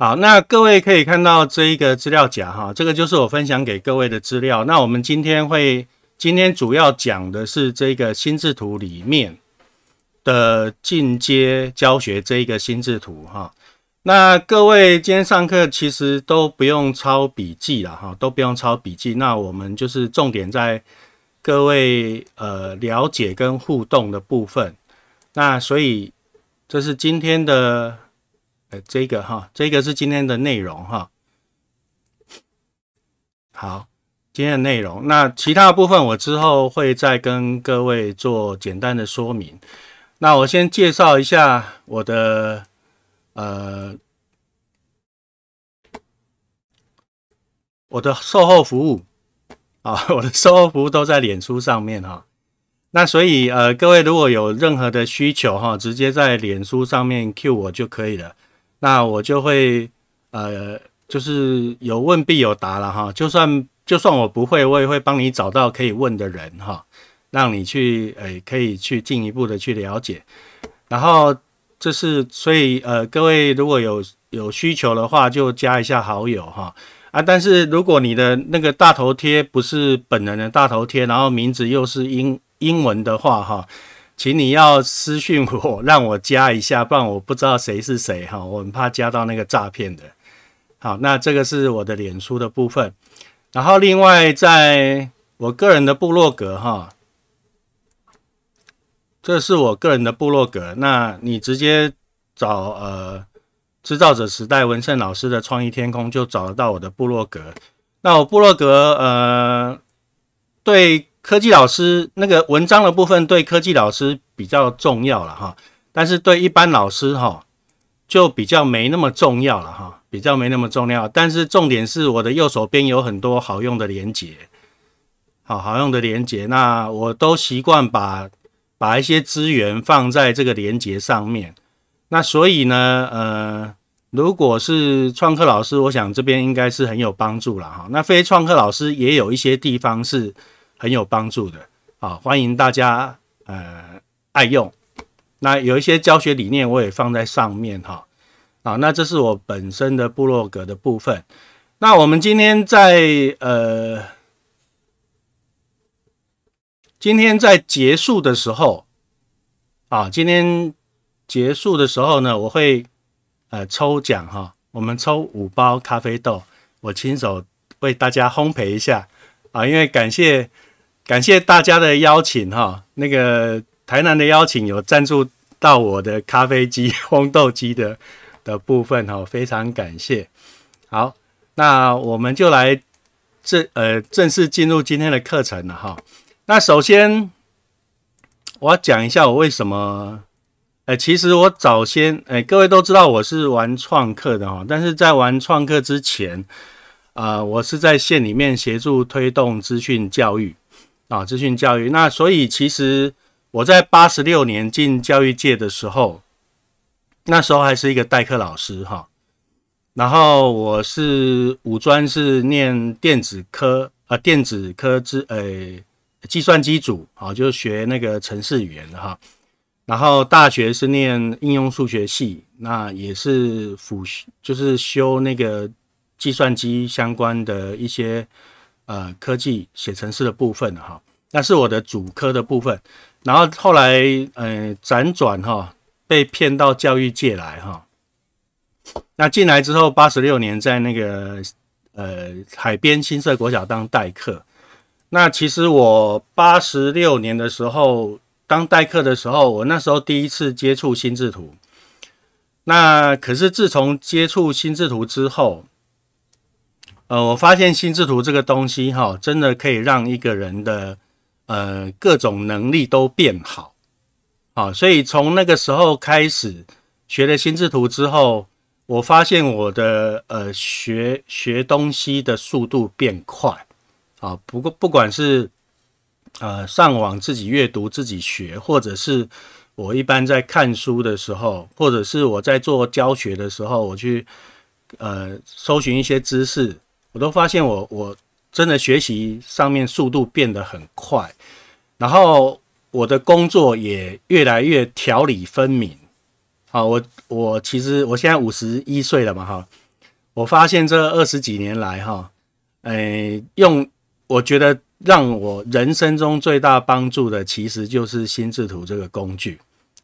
好，那各位可以看到这一个资料夹哈，这个就是我分享给各位的资料。那我们今天会，今天主要讲的是这个心智图里面的进阶教学这一个心智图哈。那各位今天上课其实都不用抄笔记了哈，都不用抄笔记。那我们就是重点在各位呃了解跟互动的部分。那所以这是今天的。呃，这个哈，这个是今天的内容哈。好，今天的内容，那其他部分我之后会再跟各位做简单的说明。那我先介绍一下我的呃我的售后服务啊，我的售后服务都在脸书上面哈。那所以呃，各位如果有任何的需求哈，直接在脸书上面 Q 我就可以了。那我就会，呃，就是有问必有答了哈。就算就算我不会，我也会帮你找到可以问的人哈，让你去，诶，可以去进一步的去了解。然后这是，所以，呃，各位如果有有需求的话，就加一下好友哈。啊，但是如果你的那个大头贴不是本人的大头贴，然后名字又是英英文的话，哈。请你要私讯我，让我加一下，不然我不知道谁是谁哈，我很怕加到那个诈骗的。好，那这个是我的脸书的部分，然后另外在我个人的部落格哈，这是我个人的部落格，那你直接找呃制造者时代文胜老师的创意天空就找得到我的部落格。那我部落格呃对。科技老师那个文章的部分对科技老师比较重要了哈，但是对一般老师哈就比较没那么重要了哈，比较没那么重要。但是重点是我的右手边有很多好用的连接，好好用的连接。那我都习惯把把一些资源放在这个连接上面。那所以呢，呃，如果是创客老师，我想这边应该是很有帮助了哈。那非创客老师也有一些地方是。很有帮助的啊！欢迎大家，呃，爱用。那有一些教学理念，我也放在上面哈。啊，那这是我本身的部落格的部分。那我们今天在呃，今天在结束的时候，啊，今天结束的时候呢，我会呃抽奖哈。我们抽五包咖啡豆，我亲手为大家烘焙一下啊，因为感谢。感谢大家的邀请哈，那个台南的邀请有赞助到我的咖啡机、烘豆机的的部分哈，非常感谢。好，那我们就来正呃正式进入今天的课程了哈。那首先我要讲一下我为什么呃，其实我早先呃，各位都知道我是玩创客的哈，但是在玩创客之前啊，我是在县里面协助推动资讯教育。啊，资讯教育那，所以其实我在八十六年进教育界的时候，那时候还是一个代课老师哈。然后我是五专是念电子科啊，电子科之呃计算机组，啊，就学那个程式语言的哈。然后大学是念应用数学系，那也是辅就是修那个计算机相关的一些。呃，科技写成诗的部分哈，那是我的主科的部分。然后后来，嗯，辗转哈，被骗到教育界来哈。那进来之后，八十六年在那个呃海边新社国小当代课。那其实我八十六年的时候当代课的时候，我那时候第一次接触心智图。那可是自从接触心智图之后。呃，我发现心智图这个东西，哈，真的可以让一个人的呃各种能力都变好，好，所以从那个时候开始学了心智图之后，我发现我的呃学学东西的速度变快，啊，不过不管是呃上网自己阅读自己学，或者是我一般在看书的时候，或者是我在做教学的时候，我去呃搜寻一些知识。我都发现，我我真的学习上面速度变得很快，然后我的工作也越来越条理分明。好，我我其实我现在五十一岁了嘛，哈，我发现这二十几年来，哈，诶，用我觉得让我人生中最大帮助的，其实就是心智图这个工具。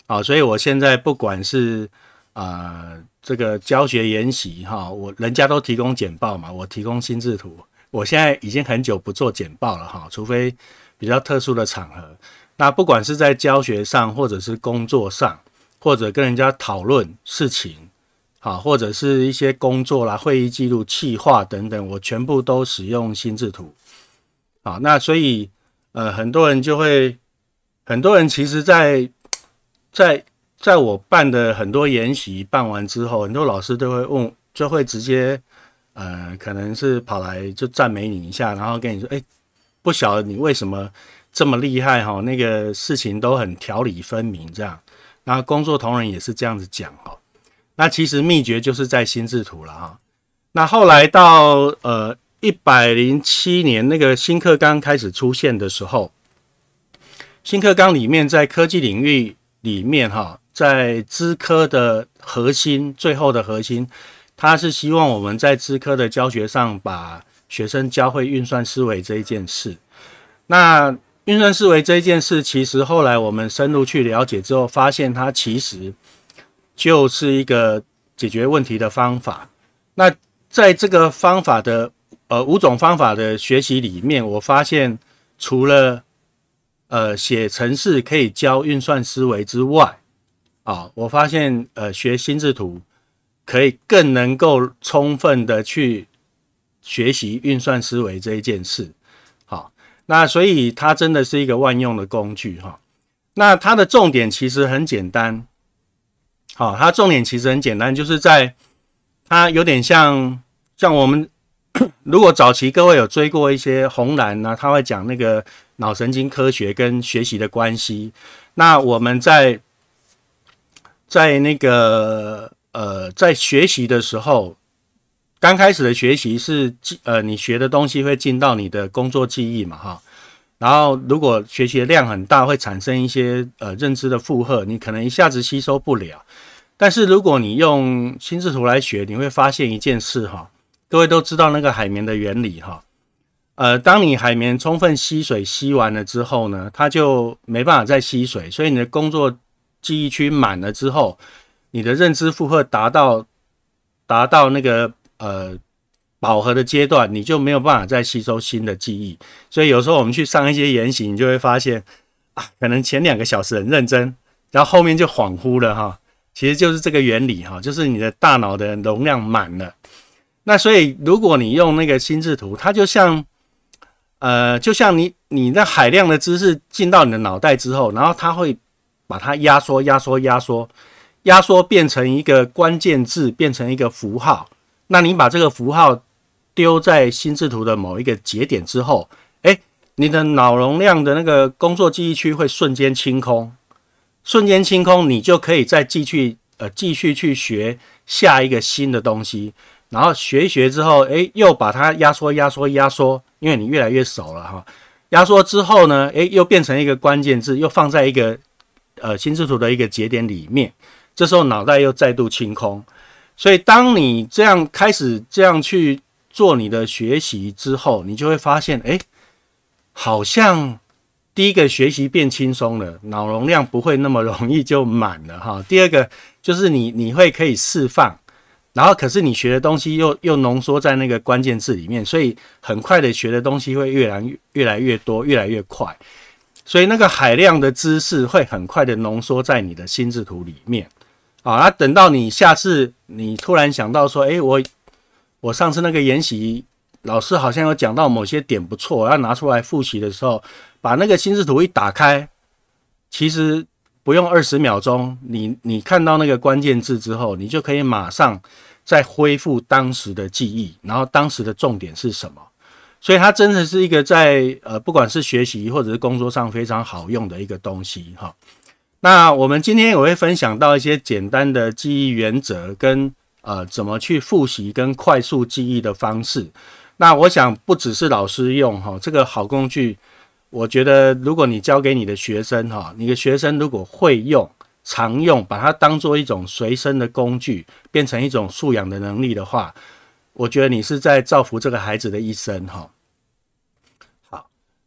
好，所以我现在不管是啊。这个教学研习哈，我人家都提供简报嘛，我提供心智图。我现在已经很久不做简报了哈，除非比较特殊的场合。那不管是在教学上，或者是工作上，或者跟人家讨论事情，啊，或者是一些工作啦、会议记录、企划等等，我全部都使用心智图。好，那所以呃，很多人就会，很多人其实，在在。在我办的很多研习办完之后，很多老师都会问，就会直接，呃，可能是跑来就赞美你一下，然后跟你说，哎，不晓得你为什么这么厉害哈，那个事情都很条理分明这样。然后工作同仁也是这样子讲哈。那其实秘诀就是在心智图了哈。那后来到呃一百零七年那个新课纲开始出现的时候，新课纲里面在科技领域里面哈。在资科的核心，最后的核心，他是希望我们在资科的教学上，把学生教会运算思维这一件事。那运算思维这一件事，其实后来我们深入去了解之后，发现它其实就是一个解决问题的方法。那在这个方法的呃五种方法的学习里面，我发现除了呃写程式可以教运算思维之外，啊，我发现，呃，学心智图可以更能够充分的去学习运算思维这一件事。好，那所以它真的是一个万用的工具哈。那它的重点其实很简单，好，它重点其实很简单，就是在它有点像像我们 如果早期各位有追过一些红蓝呢，他会讲那个脑神经科学跟学习的关系。那我们在在那个呃，在学习的时候，刚开始的学习是记呃，你学的东西会进到你的工作记忆嘛哈。然后如果学习的量很大，会产生一些呃认知的负荷，你可能一下子吸收不了。但是如果你用心智图来学，你会发现一件事哈，各位都知道那个海绵的原理哈。呃，当你海绵充分吸水吸完了之后呢，它就没办法再吸水，所以你的工作。记忆区满了之后，你的认知负荷达到达到那个呃饱和的阶段，你就没有办法再吸收新的记忆。所以有时候我们去上一些研习，你就会发现啊，可能前两个小时很认真，然后后面就恍惚了哈。其实就是这个原理哈，就是你的大脑的容量满了。那所以如果你用那个心智图，它就像呃就像你你的海量的知识进到你的脑袋之后，然后它会。把它压缩、压缩、压缩、压缩，变成一个关键字，变成一个符号。那你把这个符号丢在心智图的某一个节点之后，哎，你的脑容量的那个工作记忆区会瞬间清空，瞬间清空，你就可以再继续呃继续去学下一个新的东西。然后学一学之后，哎，又把它压缩、压缩、压缩，因为你越来越熟了哈。压缩之后呢，哎，又变成一个关键字，又放在一个。呃，心智图的一个节点里面，这时候脑袋又再度清空，所以当你这样开始这样去做你的学习之后，你就会发现，哎，好像第一个学习变轻松了，脑容量不会那么容易就满了哈。第二个就是你你会可以释放，然后可是你学的东西又又浓缩在那个关键字里面，所以很快的学的东西会越来越来越多，越来越快。所以那个海量的知识会很快的浓缩在你的心智图里面啊！等到你下次你突然想到说，哎，我我上次那个研习老师好像有讲到某些点不错，我要拿出来复习的时候，把那个心智图一打开，其实不用二十秒钟，你你看到那个关键字之后，你就可以马上再恢复当时的记忆，然后当时的重点是什么？所以它真的是一个在呃，不管是学习或者是工作上非常好用的一个东西哈。那我们今天也会分享到一些简单的记忆原则跟呃，怎么去复习跟快速记忆的方式。那我想不只是老师用哈，这个好工具，我觉得如果你教给你的学生哈，你的学生如果会用、常用，把它当做一种随身的工具，变成一种素养的能力的话，我觉得你是在造福这个孩子的一生哈。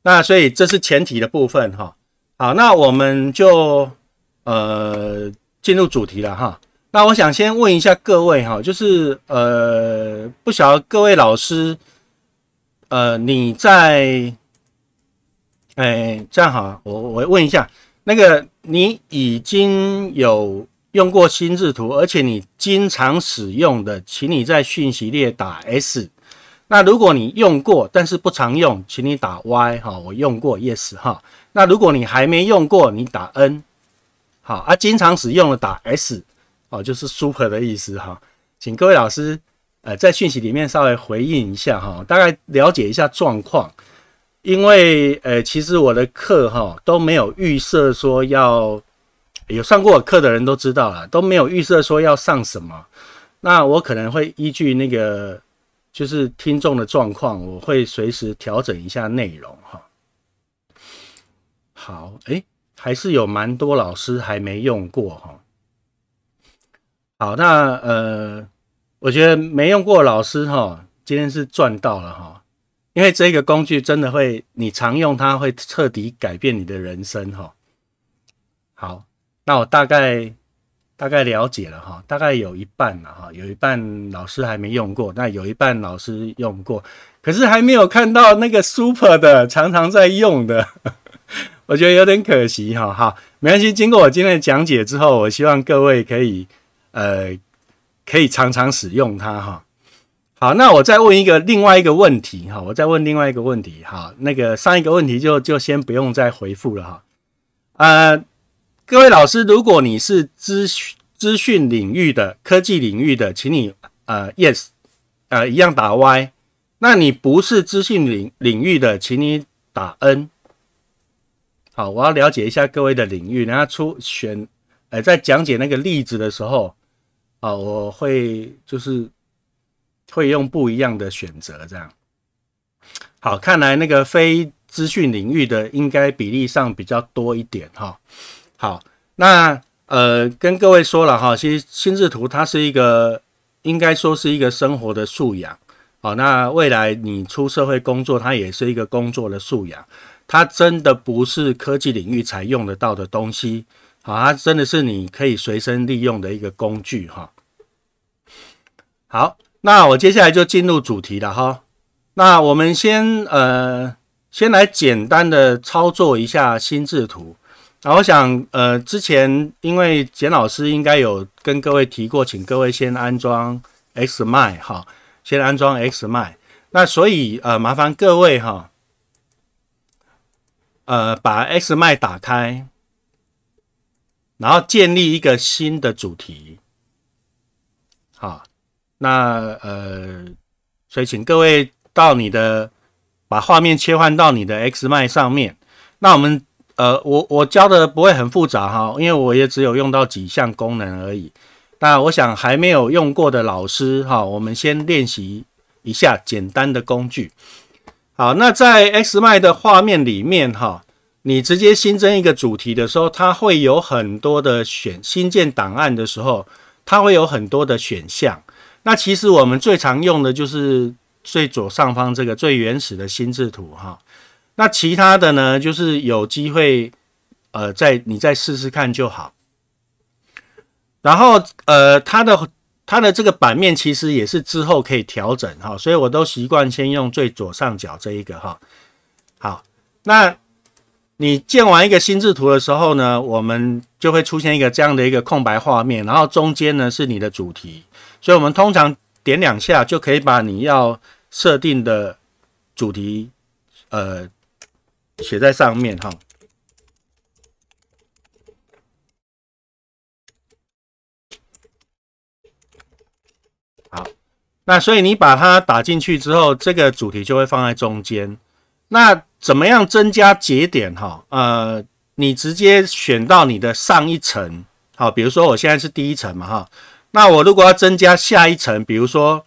那所以这是前提的部分哈。好，那我们就呃进入主题了哈。那我想先问一下各位哈，就是呃不晓得各位老师呃你在哎这样好，我我问一下那个你已经有用过心智图，而且你经常使用的，请你在讯息列打 S。那如果你用过，但是不常用，请你打 Y 哈，我用过，Yes 哈。那如果你还没用过，你打 N，好啊，经常使用的打 S，哦，就是 super 的意思哈。请各位老师，呃，在讯息里面稍微回应一下哈，大概了解一下状况，因为呃，其实我的课哈都没有预设说要，有上过我课的人都知道了，都没有预设说要上什么，那我可能会依据那个。就是听众的状况，我会随时调整一下内容哈。好，哎，还是有蛮多老师还没用过哈。好，那呃，我觉得没用过老师哈，今天是赚到了哈，因为这个工具真的会，你常用它会彻底改变你的人生哈。好，那我大概。大概了解了哈，大概有一半了哈，有一半老师还没用过，那有一半老师用过，可是还没有看到那个 super 的常常在用的，我觉得有点可惜哈。哈，没关系，经过我今天的讲解之后，我希望各位可以呃可以常常使用它哈。好，那我再问一个另外一个问题哈，我再问另外一个问题哈，那个上一个问题就就先不用再回复了哈。啊。各位老师，如果你是资资讯领域的、科技领域的，请你呃，yes，呃，一样打 y。那你不是资讯领领域的，请你打 n。好，我要了解一下各位的领域，然后出选。呃，在讲解那个例子的时候，好，我会就是会用不一样的选择，这样。好，看来那个非资讯领域的应该比例上比较多一点哈。好，那呃，跟各位说了哈，其实心智图它是一个，应该说是一个生活的素养。好，那未来你出社会工作，它也是一个工作的素养。它真的不是科技领域才用得到的东西。好，它真的是你可以随身利用的一个工具哈。好，那我接下来就进入主题了哈。那我们先呃，先来简单的操作一下心智图。那我想，呃，之前因为简老师应该有跟各位提过，请各位先安装 X 麦哈，先安装 X 麦。那所以，呃，麻烦各位哈，呃，把 X 麦打开，然后建立一个新的主题。好，那呃，所以请各位到你的，把画面切换到你的 X 麦上面。那我们。呃，我我教的不会很复杂哈，因为我也只有用到几项功能而已。那我想还没有用过的老师哈，我们先练习一下简单的工具。好，那在 X m 麦的画面里面哈，你直接新增一个主题的时候，它会有很多的选新建档案的时候，它会有很多的选项。那其实我们最常用的就是最左上方这个最原始的心智图哈。那其他的呢，就是有机会，呃，再你再试试看就好。然后，呃，它的它的这个版面其实也是之后可以调整哈，所以我都习惯先用最左上角这一个哈。好，那你建完一个心智图的时候呢，我们就会出现一个这样的一个空白画面，然后中间呢是你的主题，所以我们通常点两下就可以把你要设定的主题，呃。写在上面哈。好，那所以你把它打进去之后，这个主题就会放在中间。那怎么样增加节点哈？呃，你直接选到你的上一层。好，比如说我现在是第一层嘛哈。那我如果要增加下一层，比如说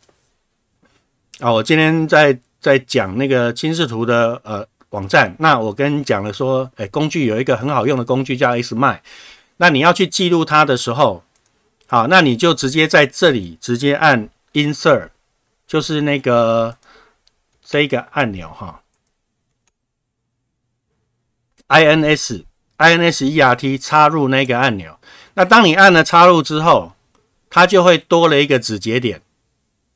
啊，我今天在在讲那个清视图的呃。网站，那我跟你讲了，说，哎，工具有一个很好用的工具叫 S m i 那你要去记录它的时候，好，那你就直接在这里直接按 Insert，就是那个这个按钮哈，Ins Insert 插入那个按钮，那当你按了插入之后，它就会多了一个子节点，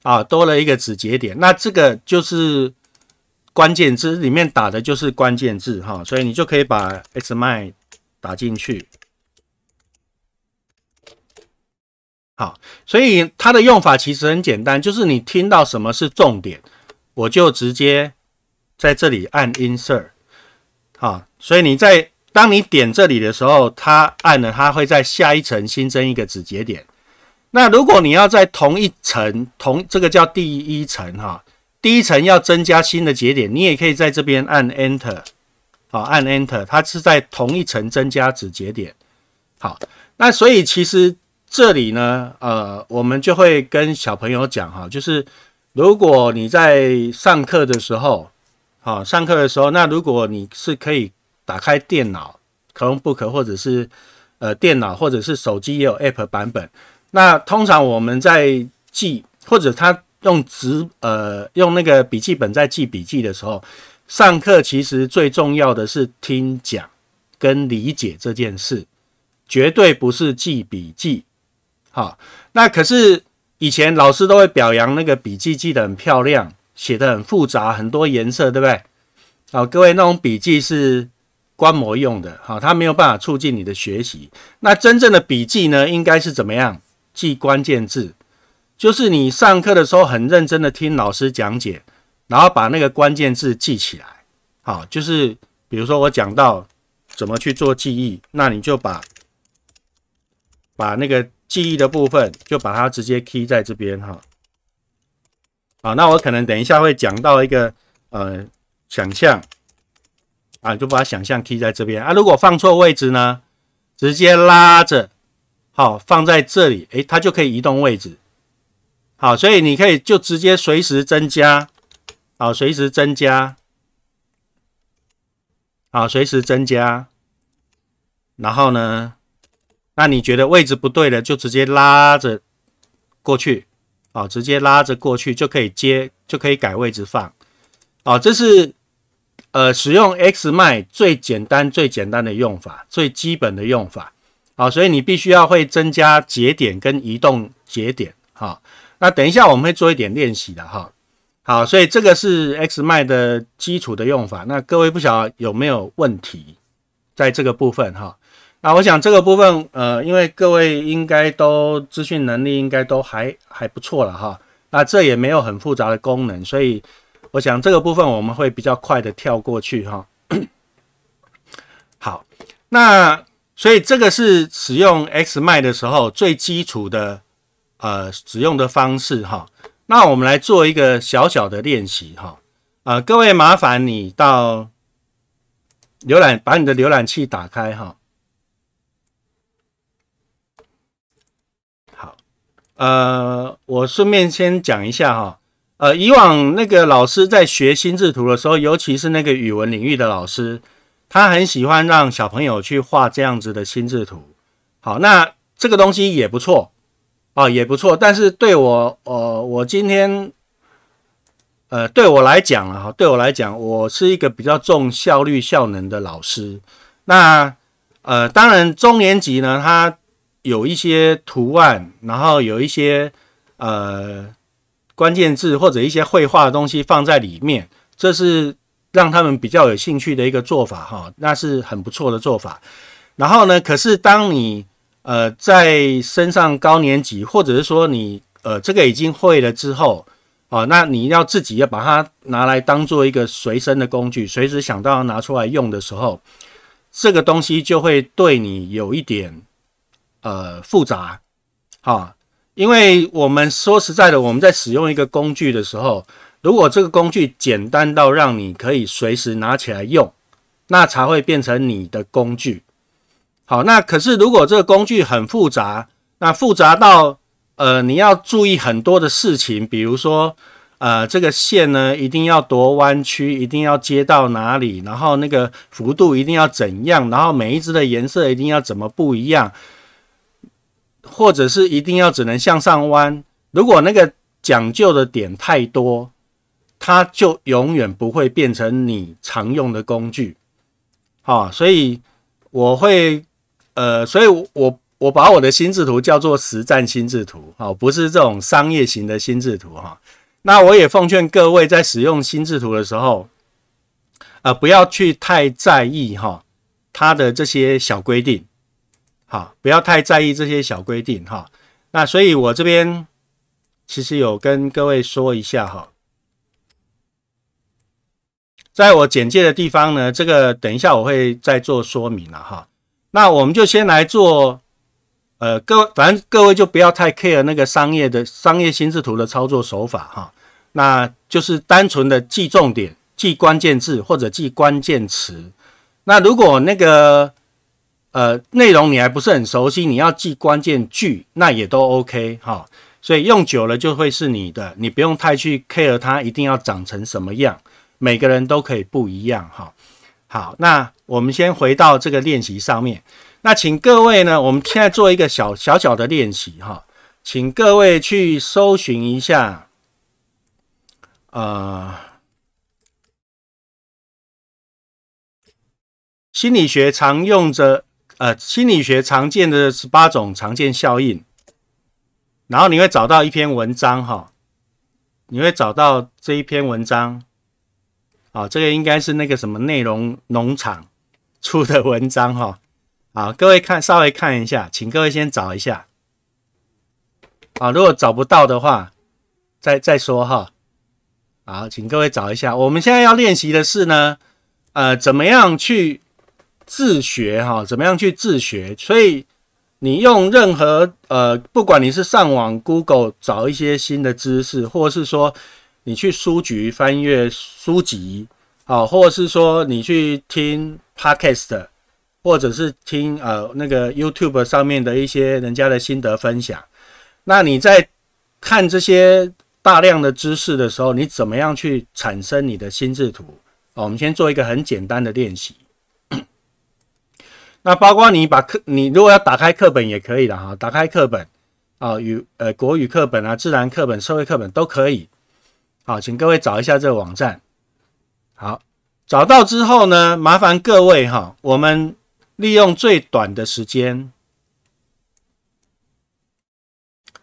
啊，多了一个子节点，那这个就是。关键字里面打的就是关键字哈，所以你就可以把 s m 打进去。好，所以它的用法其实很简单，就是你听到什么是重点，我就直接在这里按 Insert。好，所以你在当你点这里的时候，它按了，它会在下一层新增一个子节点。那如果你要在同一层，同这个叫第一层哈。第一层要增加新的节点，你也可以在这边按 Enter，好，按 Enter，它是在同一层增加子节点。好，那所以其实这里呢，呃，我们就会跟小朋友讲哈，就是如果你在上课的时候，好，上课的时候，那如果你是可以打开电脑，可不可或者是呃，电脑或者是手机也有 App 版本。那通常我们在记或者它。用纸呃用那个笔记本在记笔记的时候，上课其实最重要的是听讲跟理解这件事，绝对不是记笔记。好，那可是以前老师都会表扬那个笔记记得很漂亮，写的很复杂，很多颜色，对不对？好，各位那种笔记是观摩用的，好，它没有办法促进你的学习。那真正的笔记呢，应该是怎么样记关键字？就是你上课的时候很认真的听老师讲解，然后把那个关键字记起来。好，就是比如说我讲到怎么去做记忆，那你就把把那个记忆的部分就把它直接 key 在这边哈。好，那我可能等一下会讲到一个呃想象啊，就把想象 key 在这边啊。如果放错位置呢，直接拉着好放在这里，哎，它就可以移动位置。好，所以你可以就直接随时增加，好，随时增加，好，随时增加。然后呢，那你觉得位置不对的，就直接拉着过去，好，直接拉着过去就可以接，就可以改位置放。好，这是呃使用 X 麦最简单、最简单的用法，最基本的用法。好，所以你必须要会增加节点跟移动节点。那等一下我们会做一点练习的哈，好，所以这个是 X 麦的基础的用法。那各位不晓得有没有问题在这个部分哈？啊，我想这个部分，呃，因为各位应该都资讯能力应该都还还不错了哈。那这也没有很复杂的功能，所以我想这个部分我们会比较快的跳过去哈。好，那所以这个是使用 X 麦的时候最基础的。呃，使用的方式哈，那我们来做一个小小的练习哈。呃，各位麻烦你到浏览，把你的浏览器打开哈。好，呃，我顺便先讲一下哈。呃，以往那个老师在学心智图的时候，尤其是那个语文领域的老师，他很喜欢让小朋友去画这样子的心智图。好，那这个东西也不错。啊，也不错，但是对我，呃，我今天，呃，对我来讲啊，对我来讲，我是一个比较重效率效能的老师。那，呃，当然中年级呢，它有一些图案，然后有一些呃关键字或者一些绘画的东西放在里面，这是让他们比较有兴趣的一个做法哈，那是很不错的做法。然后呢，可是当你呃，在升上高年级，或者是说你呃这个已经会了之后啊，那你要自己要把它拿来当做一个随身的工具，随时想到要拿出来用的时候，这个东西就会对你有一点呃复杂啊。因为我们说实在的，我们在使用一个工具的时候，如果这个工具简单到让你可以随时拿起来用，那才会变成你的工具。好，那可是如果这个工具很复杂，那复杂到呃你要注意很多的事情，比如说呃这个线呢一定要多弯曲，一定要接到哪里，然后那个幅度一定要怎样，然后每一只的颜色一定要怎么不一样，或者是一定要只能向上弯。如果那个讲究的点太多，它就永远不会变成你常用的工具。好，所以我会。呃，所以，我我把我的心智图叫做实战心智图，哈，不是这种商业型的心智图哈。那我也奉劝各位在使用心智图的时候，呃，不要去太在意哈，它的这些小规定，好，不要太在意这些小规定哈。那所以，我这边其实有跟各位说一下哈，在我简介的地方呢，这个等一下我会再做说明了哈。那我们就先来做，呃，各位，反正各位就不要太 care 那个商业的商业心智图的操作手法哈，那就是单纯的记重点、记关键字或者记关键词。那如果那个呃内容你还不是很熟悉，你要记关键句，那也都 OK 哈。所以用久了就会是你的，你不用太去 care 它一定要长成什么样，每个人都可以不一样哈。好，那我们先回到这个练习上面。那请各位呢，我们现在做一个小小小的练习哈，请各位去搜寻一下，呃，心理学常用着，呃心理学常见的十八种常见效应，然后你会找到一篇文章哈，你会找到这一篇文章。啊，这个应该是那个什么内容农场 出的文章哈。好，各位看稍微看一下，请各位先找一下。啊，如果找不到的话，再再说哈。好，请各位找一下。我们现在要练习的是呢，呃，怎么样去自学哈？怎么样去自学？所以你用任何呃，不管你是上网 Google 找一些新的知识，或是说。你去书局翻阅书籍啊，或者是说你去听 podcast，或者是听呃那个 YouTube 上面的一些人家的心得分享。那你在看这些大量的知识的时候，你怎么样去产生你的心智图？我们先做一个很简单的练习。那包括你把课，你如果要打开课本也可以的哈，打开课本啊，语呃国语课本啊、自然课本、社会课本都可以。好，请各位找一下这个网站。好，找到之后呢，麻烦各位哈，我们利用最短的时间，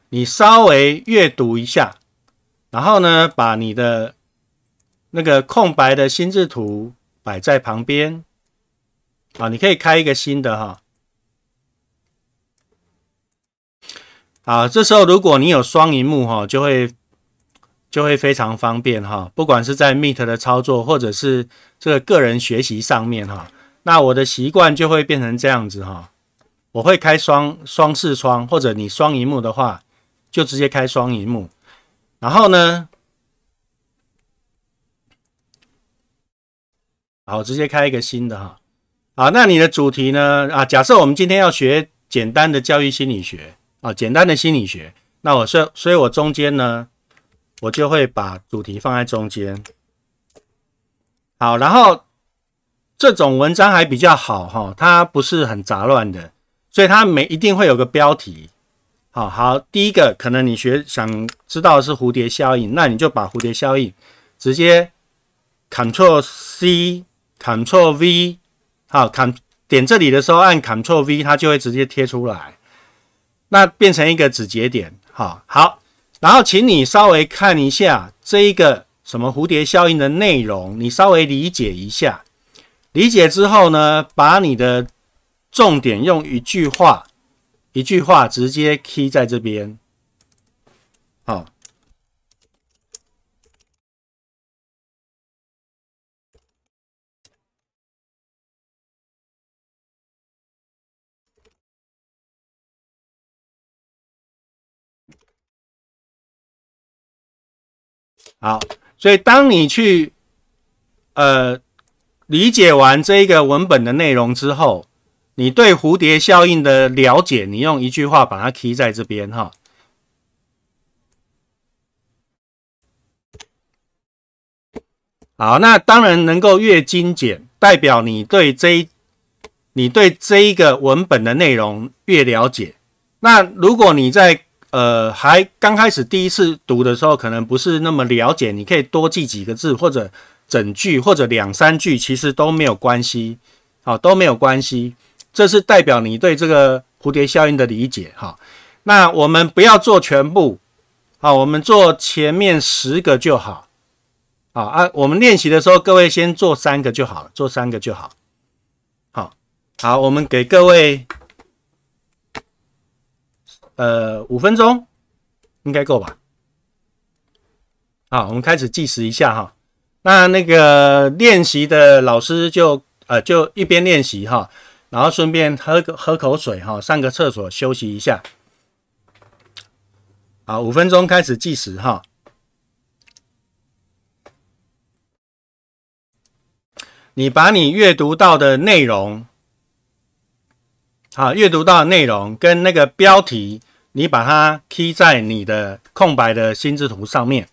你稍微阅读一下，然后呢，把你的那个空白的心智图摆在旁边。啊，你可以开一个新的哈。啊，这时候如果你有双荧幕哈，就会。就会非常方便哈，不管是在 Meet 的操作，或者是这个个人学习上面哈，那我的习惯就会变成这样子哈。我会开双双视窗，或者你双荧幕的话，就直接开双荧幕。然后呢，好，直接开一个新的哈。啊，那你的主题呢？啊，假设我们今天要学简单的教育心理学啊，简单的心理学，那我所，所以我中间呢。我就会把主题放在中间，好，然后这种文章还比较好哈，它不是很杂乱的，所以它每一定会有个标题，好好，第一个可能你学想知道是蝴蝶效应，那你就把蝴蝶效应直接 Ctrl C，Ctrl V，好，砍点这里的时候按 Ctrl V，它就会直接贴出来，那变成一个子节点，好，好。然后，请你稍微看一下这一个什么蝴蝶效应的内容，你稍微理解一下。理解之后呢，把你的重点用一句话、一句话直接 key 在这边，好。好，所以当你去呃理解完这一个文本的内容之后，你对蝴蝶效应的了解，你用一句话把它 key 在这边哈。好，那当然能够越精简，代表你对这你对这一个文本的内容越了解。那如果你在呃，还刚开始第一次读的时候，可能不是那么了解，你可以多记几个字，或者整句，或者两三句，其实都没有关系，好，都没有关系。这是代表你对这个蝴蝶效应的理解哈。那我们不要做全部，好，我们做前面十个就好，好啊。我们练习的时候，各位先做三个就好了，做三个就好，好，好，我们给各位。呃，五分钟应该够吧？好，我们开始计时一下哈。那那个练习的老师就呃就一边练习哈，然后顺便喝个喝口水哈，上个厕所休息一下。好，五分钟开始计时哈。你把你阅读到的内容。好，阅读到内容跟那个标题，你把它贴在你的空白的心智图上面。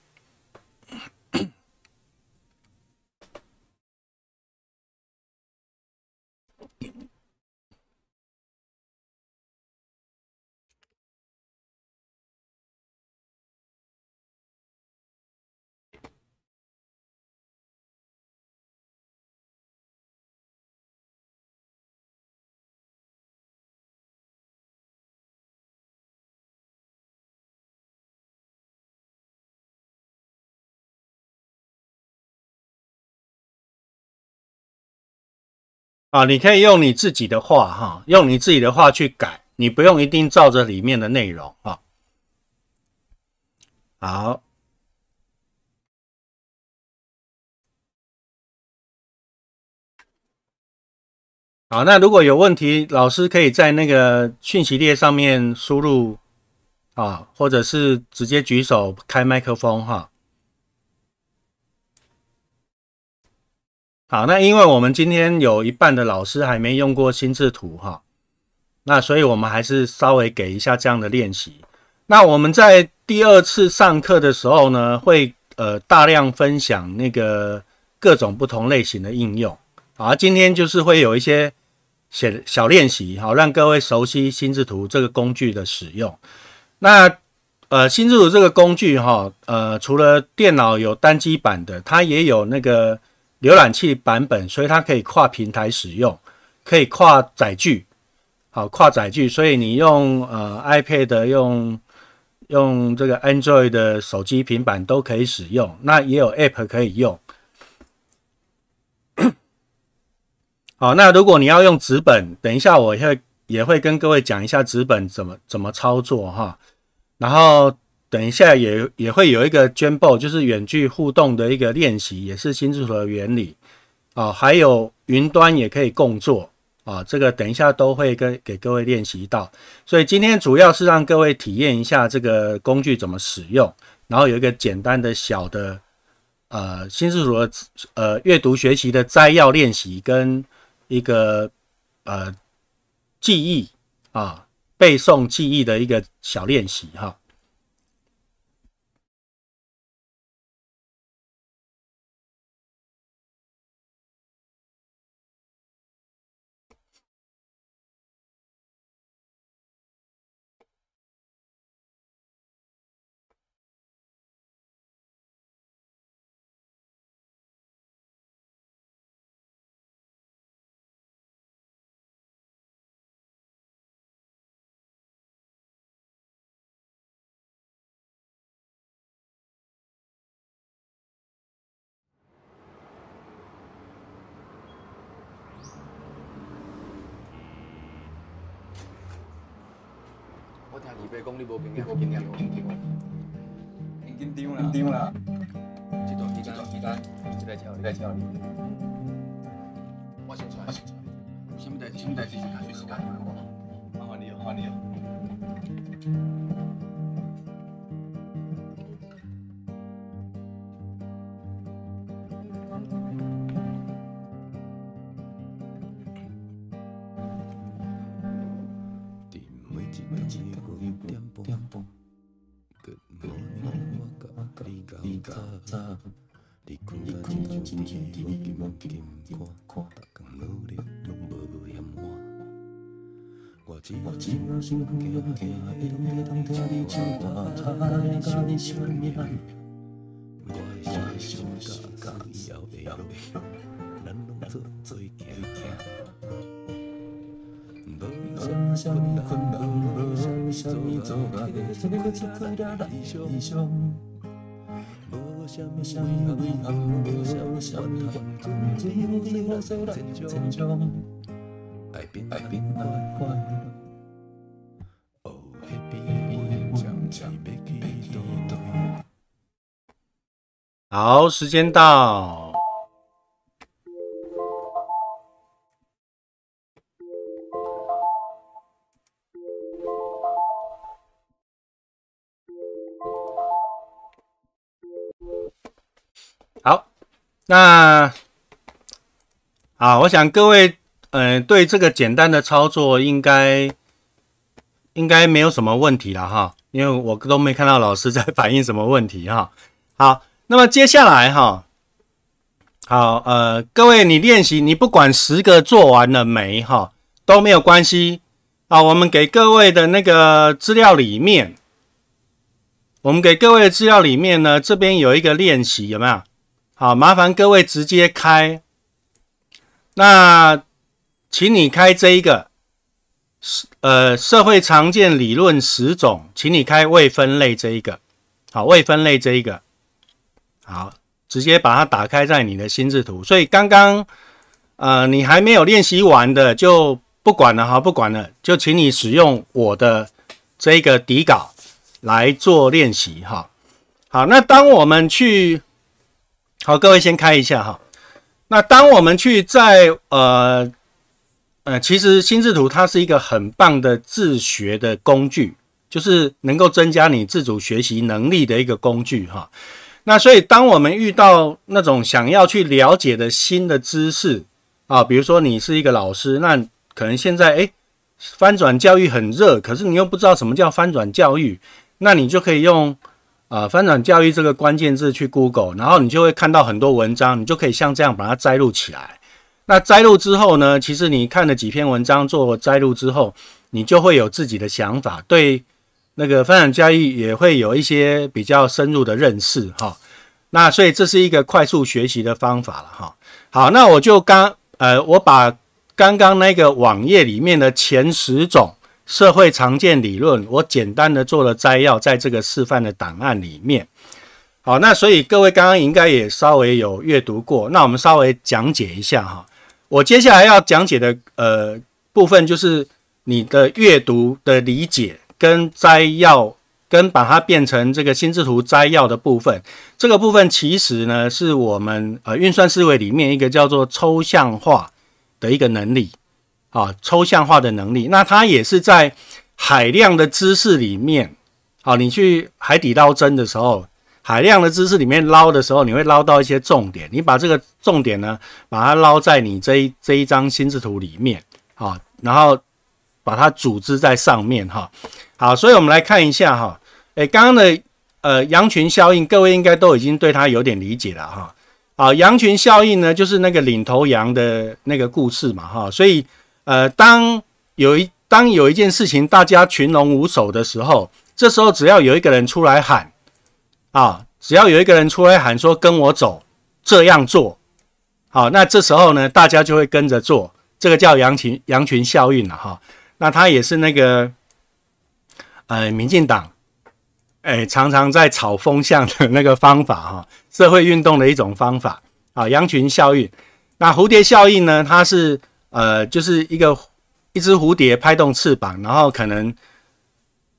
啊，你可以用你自己的话哈，用你自己的话去改，你不用一定照着里面的内容哈。好，好，那如果有问题，老师可以在那个讯息列上面输入啊，或者是直接举手开麦克风哈。好，那因为我们今天有一半的老师还没用过心智图哈，那所以我们还是稍微给一下这样的练习。那我们在第二次上课的时候呢，会呃大量分享那个各种不同类型的应用。好，今天就是会有一些写小练习，好让各位熟悉心智图这个工具的使用。那呃，心智图这个工具哈，呃，除了电脑有单机版的，它也有那个。浏览器版本，所以它可以跨平台使用，可以跨载具，好，跨载具，所以你用呃 iPad 用用这个 Android 的手机、平板都可以使用，那也有 App 可以用。好，那如果你要用纸本，等一下我会也会跟各位讲一下纸本怎么怎么操作哈，然后。等一下也也会有一个 j 报，u 就是远距互动的一个练习，也是新智组的原理啊。还有云端也可以共作啊。这个等一下都会跟给各位练习到。所以今天主要是让各位体验一下这个工具怎么使用，然后有一个简单的小的呃新智组的呃阅读学习的摘要练习跟一个呃记忆啊背诵记忆的一个小练习哈。二百公里，你无经验，无经验，无经验，很紧张啦。紧张啦。一段时间，这段时间，再来你，再来你。我先出来，我先出来。什么代志？什么代志？赶紧，赶紧给我。还你了，还你了。无虾米困难，无虾米阻碍，开开心心出大衣裳。无虾米畏畏寒，无虾米冻冻冻，只管收来真强爱变爱变乖。好，时间到。好，那啊，我想各位，嗯，对这个简单的操作，应该应该没有什么问题了哈，因为我都没看到老师在反映什么问题哈。好。那么接下来哈，好呃，各位你练习，你不管十个做完了没哈都没有关系啊。我们给各位的那个资料里面，我们给各位的资料里面呢，这边有一个练习有没有？好，麻烦各位直接开，那请你开这一个，呃社会常见理论十种，请你开未分类这一个，好未分类这一个。好，直接把它打开在你的心智图。所以刚刚，呃，你还没有练习完的就不管了哈，不管了，就请你使用我的这个底稿来做练习哈。好，那当我们去，好，各位先开一下哈。那当我们去在呃呃，其实心智图它是一个很棒的自学的工具，就是能够增加你自主学习能力的一个工具哈。那所以，当我们遇到那种想要去了解的新的知识啊，比如说你是一个老师，那可能现在诶翻转教育很热，可是你又不知道什么叫翻转教育，那你就可以用啊翻转教育这个关键字去 Google，然后你就会看到很多文章，你就可以像这样把它摘录起来。那摘录之后呢，其实你看了几篇文章做摘录之后，你就会有自己的想法，对。那个发展教育也会有一些比较深入的认识哈，那所以这是一个快速学习的方法了哈。好，那我就刚呃，我把刚刚那个网页里面的前十种社会常见理论，我简单的做了摘要，在这个示范的档案里面。好，那所以各位刚刚应该也稍微有阅读过，那我们稍微讲解一下哈。我接下来要讲解的呃部分就是你的阅读的理解。跟摘要，跟把它变成这个心智图摘要的部分，这个部分其实呢，是我们呃运算思维里面一个叫做抽象化的一个能力啊，抽象化的能力。那它也是在海量的知识里面，好，你去海底捞针的时候，海量的知识里面捞的时候，你会捞到一些重点。你把这个重点呢，把它捞在你这这一张心智图里面啊，然后。把它组织在上面哈，好，所以我们来看一下哈，诶，刚刚的呃羊群效应，各位应该都已经对它有点理解了哈。啊，羊群效应呢，就是那个领头羊的那个故事嘛哈。所以呃，当有一当有一件事情大家群龙无首的时候，这时候只要有一个人出来喊啊，只要有一个人出来喊说跟我走，这样做，好，那这时候呢，大家就会跟着做，这个叫羊群羊群效应了哈。那他也是那个，呃，民进党，哎，常常在炒风向的那个方法哈，社会运动的一种方法啊，羊群效应。那蝴蝶效应呢？它是呃，就是一个一只蝴蝶拍动翅膀，然后可能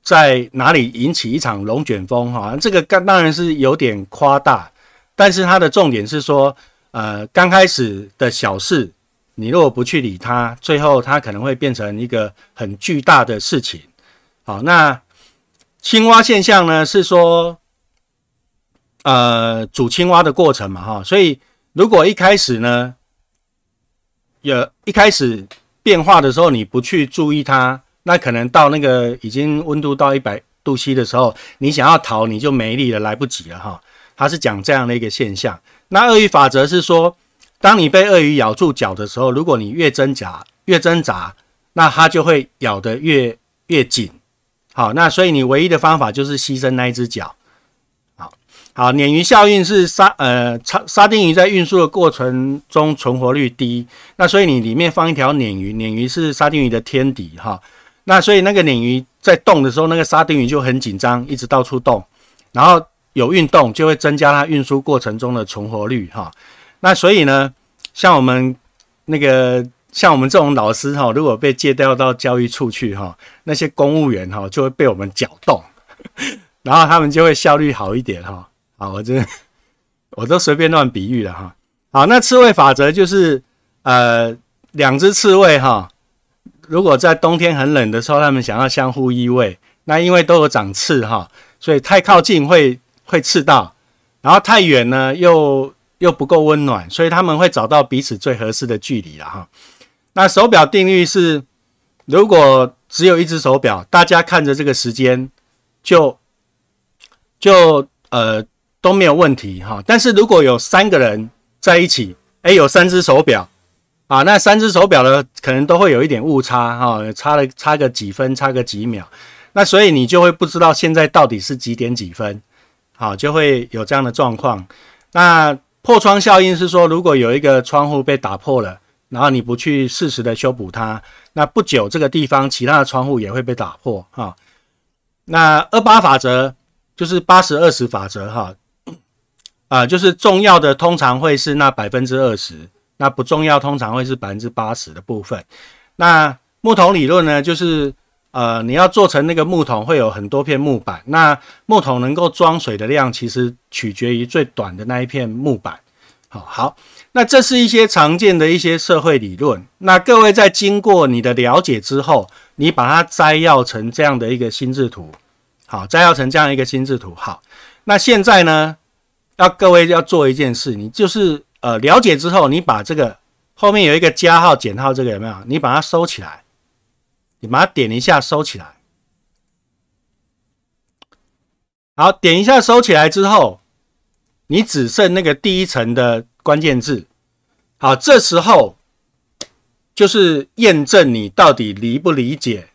在哪里引起一场龙卷风哈？这个刚当然是有点夸大，但是它的重点是说，呃，刚开始的小事。你如果不去理它，最后它可能会变成一个很巨大的事情。好，那青蛙现象呢？是说，呃，煮青蛙的过程嘛，哈。所以如果一开始呢，有一开始变化的时候，你不去注意它，那可能到那个已经温度到一百度 C 的时候，你想要逃你就没力了，来不及了，哈。它是讲这样的一个现象。那鳄鱼法则，是说。当你被鳄鱼咬住脚的时候，如果你越挣扎越挣扎，那它就会咬得越越紧。好，那所以你唯一的方法就是牺牲那一只脚。好好，鲶鱼效应是沙呃，沙沙丁鱼在运输的过程中存活率低，那所以你里面放一条鲶鱼，鲶鱼是沙丁鱼的天敌哈。那所以那个鲶鱼在动的时候，那个沙丁鱼就很紧张，一直到处动，然后有运动就会增加它运输过程中的存活率哈。那所以呢，像我们那个像我们这种老师哈，如果被借调到教育处去哈，那些公务员哈就会被我们搅动，然后他们就会效率好一点哈。好，我这我都随便乱比喻了哈。好，那刺猬法则就是呃，两只刺猬哈，如果在冬天很冷的时候，他们想要相互依偎，那因为都有长刺哈，所以太靠近会会刺到，然后太远呢又。又不够温暖，所以他们会找到彼此最合适的距离了哈。那手表定律是，如果只有一只手表，大家看着这个时间就就呃都没有问题哈。但是如果有三个人在一起，哎，有三只手表啊，那三只手表呢，可能都会有一点误差哈，差了差个几分，差个几秒，那所以你就会不知道现在到底是几点几分，好，就会有这样的状况。那破窗效应是说，如果有一个窗户被打破了，然后你不去适时的修补它，那不久这个地方其他的窗户也会被打破。哈，那二八法则就是八十二十法则。哈，啊，就是重要的通常会是那百分之二十，那不重要通常会是百分之八十的部分。那木桶理论呢，就是。呃，你要做成那个木桶，会有很多片木板。那木桶能够装水的量，其实取决于最短的那一片木板。好，好，那这是一些常见的一些社会理论。那各位在经过你的了解之后，你把它摘要成这样的一个心智图。好，摘要成这样一个心智图。好，那现在呢，要各位要做一件事，你就是呃了解之后，你把这个后面有一个加号、减号，这个有没有？你把它收起来。你把它点一下，收起来。好，点一下收起来之后，你只剩那个第一层的关键字。好，这时候就是验证你到底理不理解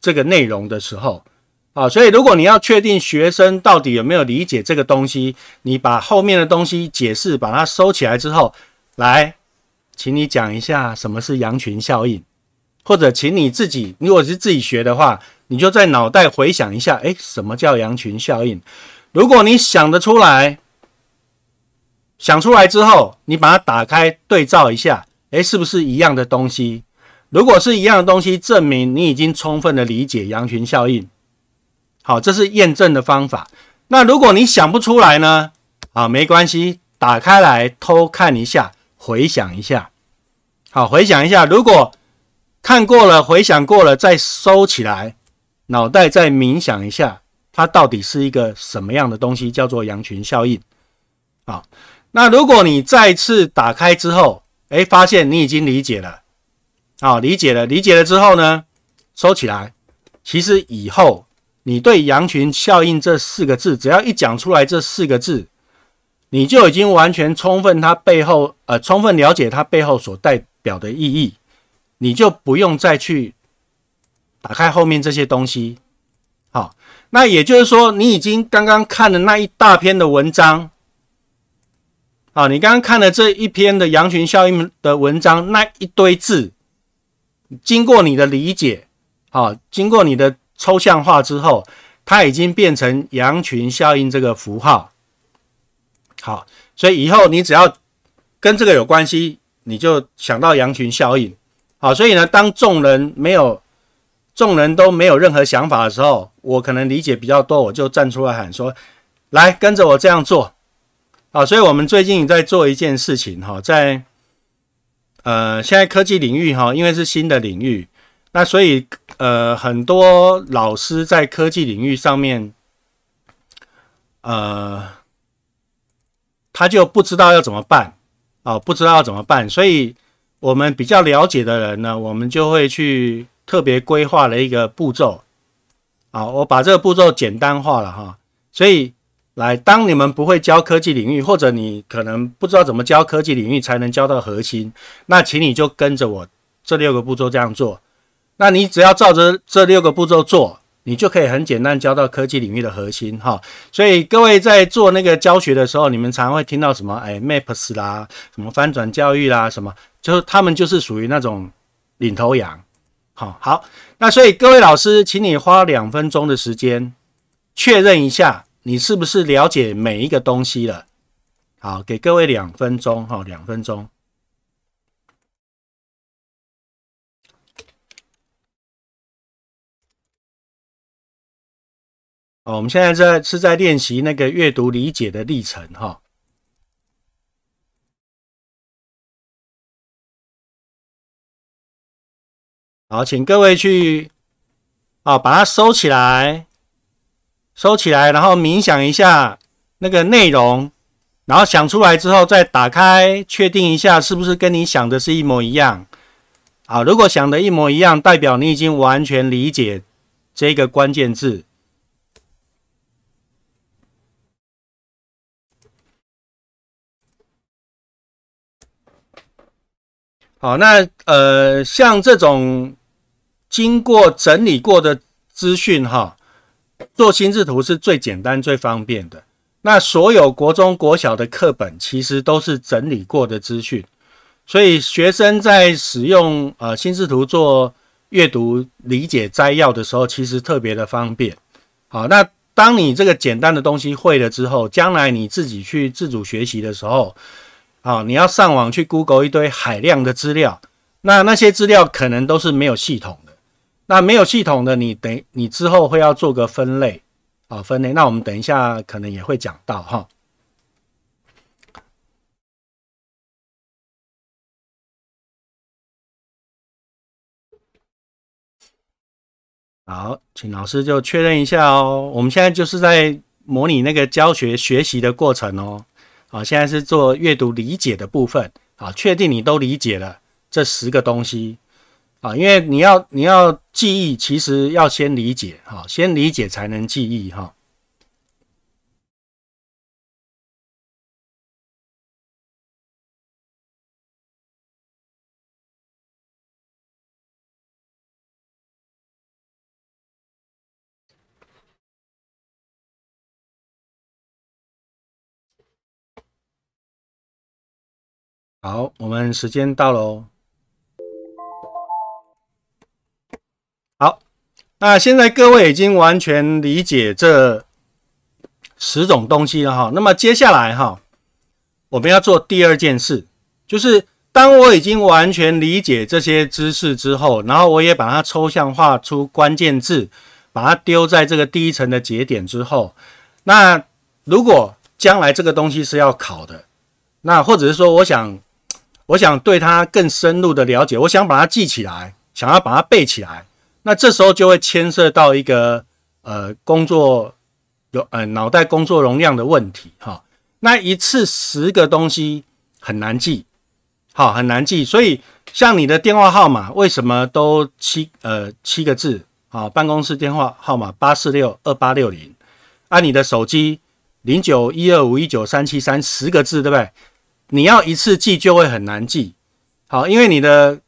这个内容的时候。啊，所以如果你要确定学生到底有没有理解这个东西，你把后面的东西解释，把它收起来之后，来，请你讲一下什么是羊群效应。或者请你自己，如果是自己学的话，你就在脑袋回想一下，哎，什么叫羊群效应？如果你想得出来，想出来之后，你把它打开对照一下，哎，是不是一样的东西？如果是一样的东西，证明你已经充分的理解羊群效应。好，这是验证的方法。那如果你想不出来呢？啊，没关系，打开来偷看一下，回想一下。好，回想一下，如果。看过了，回想过了，再收起来，脑袋再冥想一下，它到底是一个什么样的东西？叫做羊群效应好，那如果你再次打开之后，哎，发现你已经理解了，啊，理解了，理解了之后呢，收起来。其实以后你对“羊群效应”这四个字，只要一讲出来这四个字，你就已经完全充分，它背后呃，充分了解它背后所代表的意义。你就不用再去打开后面这些东西，好，那也就是说，你已经刚刚看了那一大篇的文章，好，你刚刚看了这一篇的羊群效应的文章那一堆字，经过你的理解，好，经过你的抽象化之后，它已经变成羊群效应这个符号，好，所以以后你只要跟这个有关系，你就想到羊群效应。好，所以呢，当众人没有，众人都没有任何想法的时候，我可能理解比较多，我就站出来喊说：“来，跟着我这样做。”啊，所以我们最近在做一件事情哈，在呃，现在科技领域哈，因为是新的领域，那所以呃，很多老师在科技领域上面，呃，他就不知道要怎么办啊，不知道要怎么办，所以。我们比较了解的人呢，我们就会去特别规划了一个步骤啊。我把这个步骤简单化了哈，所以来，当你们不会教科技领域，或者你可能不知道怎么教科技领域才能教到核心，那请你就跟着我这六个步骤这样做。那你只要照着这六个步骤做，你就可以很简单教到科技领域的核心哈。所以各位在做那个教学的时候，你们常会听到什么哎，maps 啦，什么翻转教育啦，什么。就是他们就是属于那种领头羊，好，好，那所以各位老师，请你花两分钟的时间确认一下，你是不是了解每一个东西了？好，给各位两分钟，哈，两分钟。哦，我们现在在是在练习那个阅读理解的历程，哈。好，请各位去，啊，把它收起来，收起来，然后冥想一下那个内容，然后想出来之后再打开，确定一下是不是跟你想的是一模一样。好，如果想的一模一样，代表你已经完全理解这个关键字。好，那呃，像这种经过整理过的资讯，哈，做心智图是最简单、最方便的。那所有国中、国小的课本其实都是整理过的资讯，所以学生在使用呃心智图做阅读理解摘要的时候，其实特别的方便。好，那当你这个简单的东西会了之后，将来你自己去自主学习的时候。好，你要上网去 Google 一堆海量的资料，那那些资料可能都是没有系统的，那没有系统的，你等你之后会要做个分类，啊，分类。那我们等一下可能也会讲到哈。好，请老师就确认一下哦，我们现在就是在模拟那个教学学习的过程哦。啊，现在是做阅读理解的部分。啊，确定你都理解了这十个东西。啊，因为你要你要记忆，其实要先理解。哈，先理解才能记忆。哈。好，我们时间到喽。好，那现在各位已经完全理解这十种东西了哈。那么接下来哈，我们要做第二件事，就是当我已经完全理解这些知识之后，然后我也把它抽象化出关键字，把它丢在这个第一层的节点之后，那如果将来这个东西是要考的，那或者是说我想。我想对它更深入的了解，我想把它记起来，想要把它背起来，那这时候就会牵涉到一个呃工作有呃脑袋工作容量的问题哈。那一次十个东西很难记，好很难记，所以像你的电话号码为什么都七呃七个字啊？办公室电话号码八四六二八六零，按你的手机零九一二五一九三七三十个字对不对？你要一次记就会很难记，好，因为你的，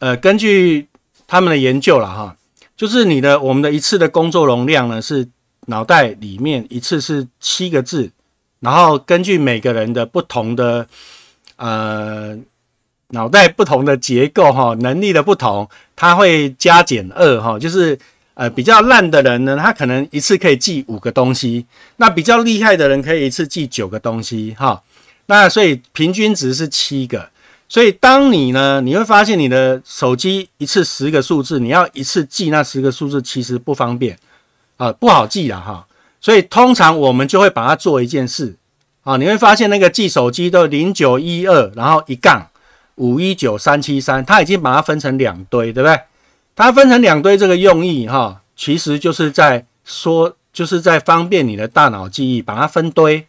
呃，根据他们的研究了哈，就是你的我们的一次的工作容量呢是脑袋里面一次是七个字，然后根据每个人的不同的，呃，脑袋不同的结构哈，能力的不同，它会加减二哈，就是呃比较烂的人呢，他可能一次可以记五个东西，那比较厉害的人可以一次记九个东西哈。那所以平均值是七个，所以当你呢，你会发现你的手机一次十个数字，你要一次记那十个数字其实不方便啊，不好记啊哈。所以通常我们就会把它做一件事啊，你会发现那个记手机的零九一二，然后一杠五一九三七三，它已经把它分成两堆，对不对？它分成两堆这个用意哈，其实就是在说，就是在方便你的大脑记忆，把它分堆。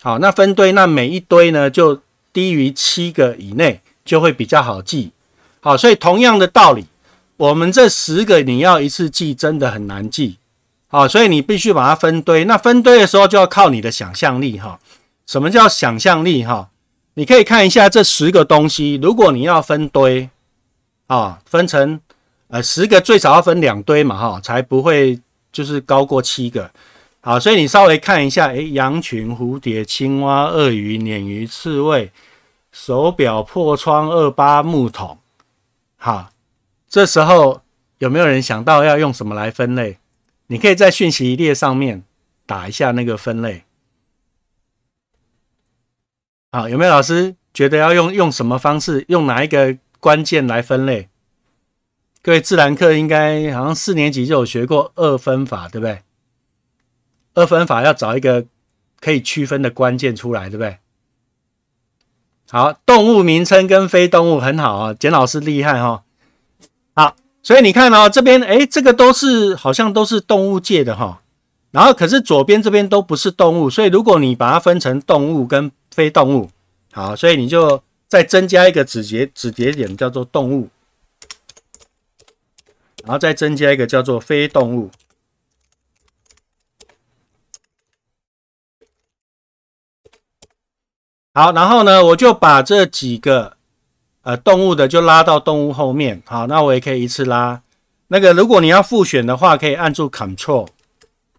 好，那分堆，那每一堆呢就低于七个以内就会比较好记。好，所以同样的道理，我们这十个你要一次记真的很难记。好，所以你必须把它分堆。那分堆的时候就要靠你的想象力哈。什么叫想象力哈？你可以看一下这十个东西，如果你要分堆啊，分成呃十个最少要分两堆嘛哈，才不会就是高过七个。好，所以你稍微看一下，哎，羊群、蝴蝶、青蛙、鳄鱼、鲶鱼、刺猬、手表、破窗、二八木桶。好，这时候有没有人想到要用什么来分类？你可以在讯息列上面打一下那个分类。好，有没有老师觉得要用用什么方式，用哪一个关键来分类？各位自然课应该好像四年级就有学过二分法，对不对？二分法要找一个可以区分的关键出来，对不对？好，动物名称跟非动物很好啊，简老师厉害哈。好，所以你看啊，这边哎，这个都是好像都是动物界的哈，然后可是左边这边都不是动物，所以如果你把它分成动物跟非动物，好，所以你就再增加一个子节子节点叫做动物，然后再增加一个叫做非动物。好，然后呢，我就把这几个呃动物的就拉到动物后面。好，那我也可以一次拉。那个如果你要复选的话，可以按住 Control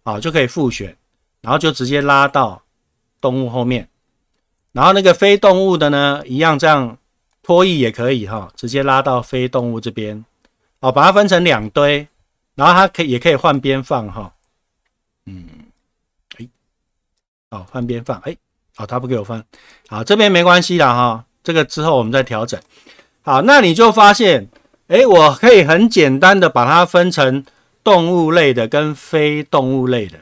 好就可以复选，然后就直接拉到动物后面。然后那个非动物的呢，一样这样拖曳也可以哈，直接拉到非动物这边。哦，把它分成两堆，然后它可以也可以换边放哈。嗯，哎，好，换边放，哎。好，他不给我分，好，这边没关系啦。哈，这个之后我们再调整。好，那你就发现，哎，我可以很简单的把它分成动物类的跟非动物类的。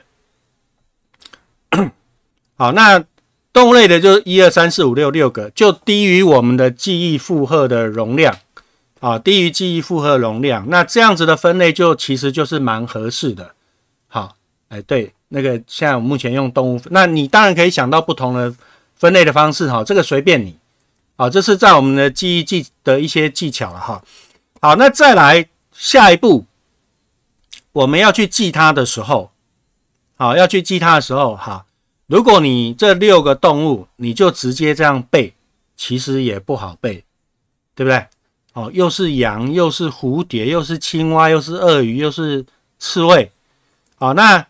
好，那动物类的就一二三四五六六个，就低于我们的记忆负荷的容量，啊，低于记忆负荷容量。那这样子的分类就其实就是蛮合适的。好，哎，对。那个现在我目前用动物，那你当然可以想到不同的分类的方式哈，这个随便你，好，这是在我们的记忆记的一些技巧了哈。好，那再来下一步，我们要去记它的时候，好，要去记它的时候哈，如果你这六个动物，你就直接这样背，其实也不好背，对不对？哦，又是羊，又是蝴蝶，又是青蛙，又是鳄鱼，又是刺猬，好，那。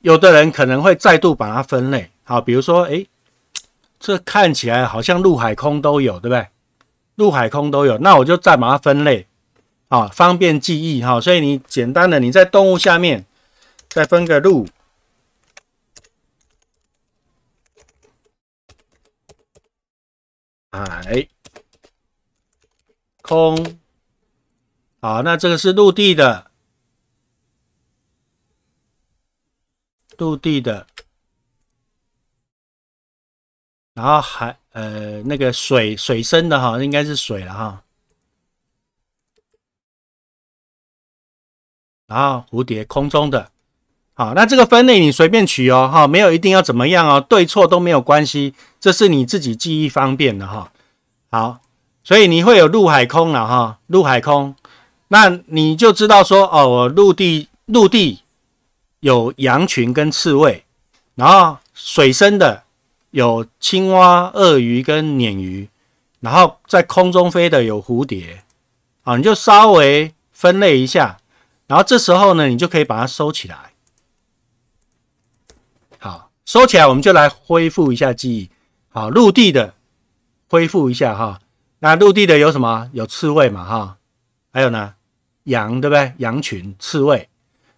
有的人可能会再度把它分类，好，比如说，哎，这看起来好像陆海空都有，对不对？陆海空都有，那我就再把它分类，啊，方便记忆哈。所以你简单的你在动物下面再分个陆、海、空，啊，那这个是陆地的。陆地的，然后海呃那个水水深的哈，应该是水了哈。然后蝴蝶空中的，好，那这个分类你随便取哦哈，没有一定要怎么样哦，对错都没有关系，这是你自己记忆方便的哈。好，所以你会有陆海空了哈，陆海空，那你就知道说哦，我陆地陆地。有羊群跟刺猬，然后水生的有青蛙、鳄鱼跟鲶鱼，然后在空中飞的有蝴蝶，啊，你就稍微分类一下，然后这时候呢，你就可以把它收起来。好，收起来，我们就来恢复一下记忆。好，陆地的恢复一下哈，那陆地的有什么？有刺猬嘛，哈，还有呢，羊对不对？羊群、刺猬，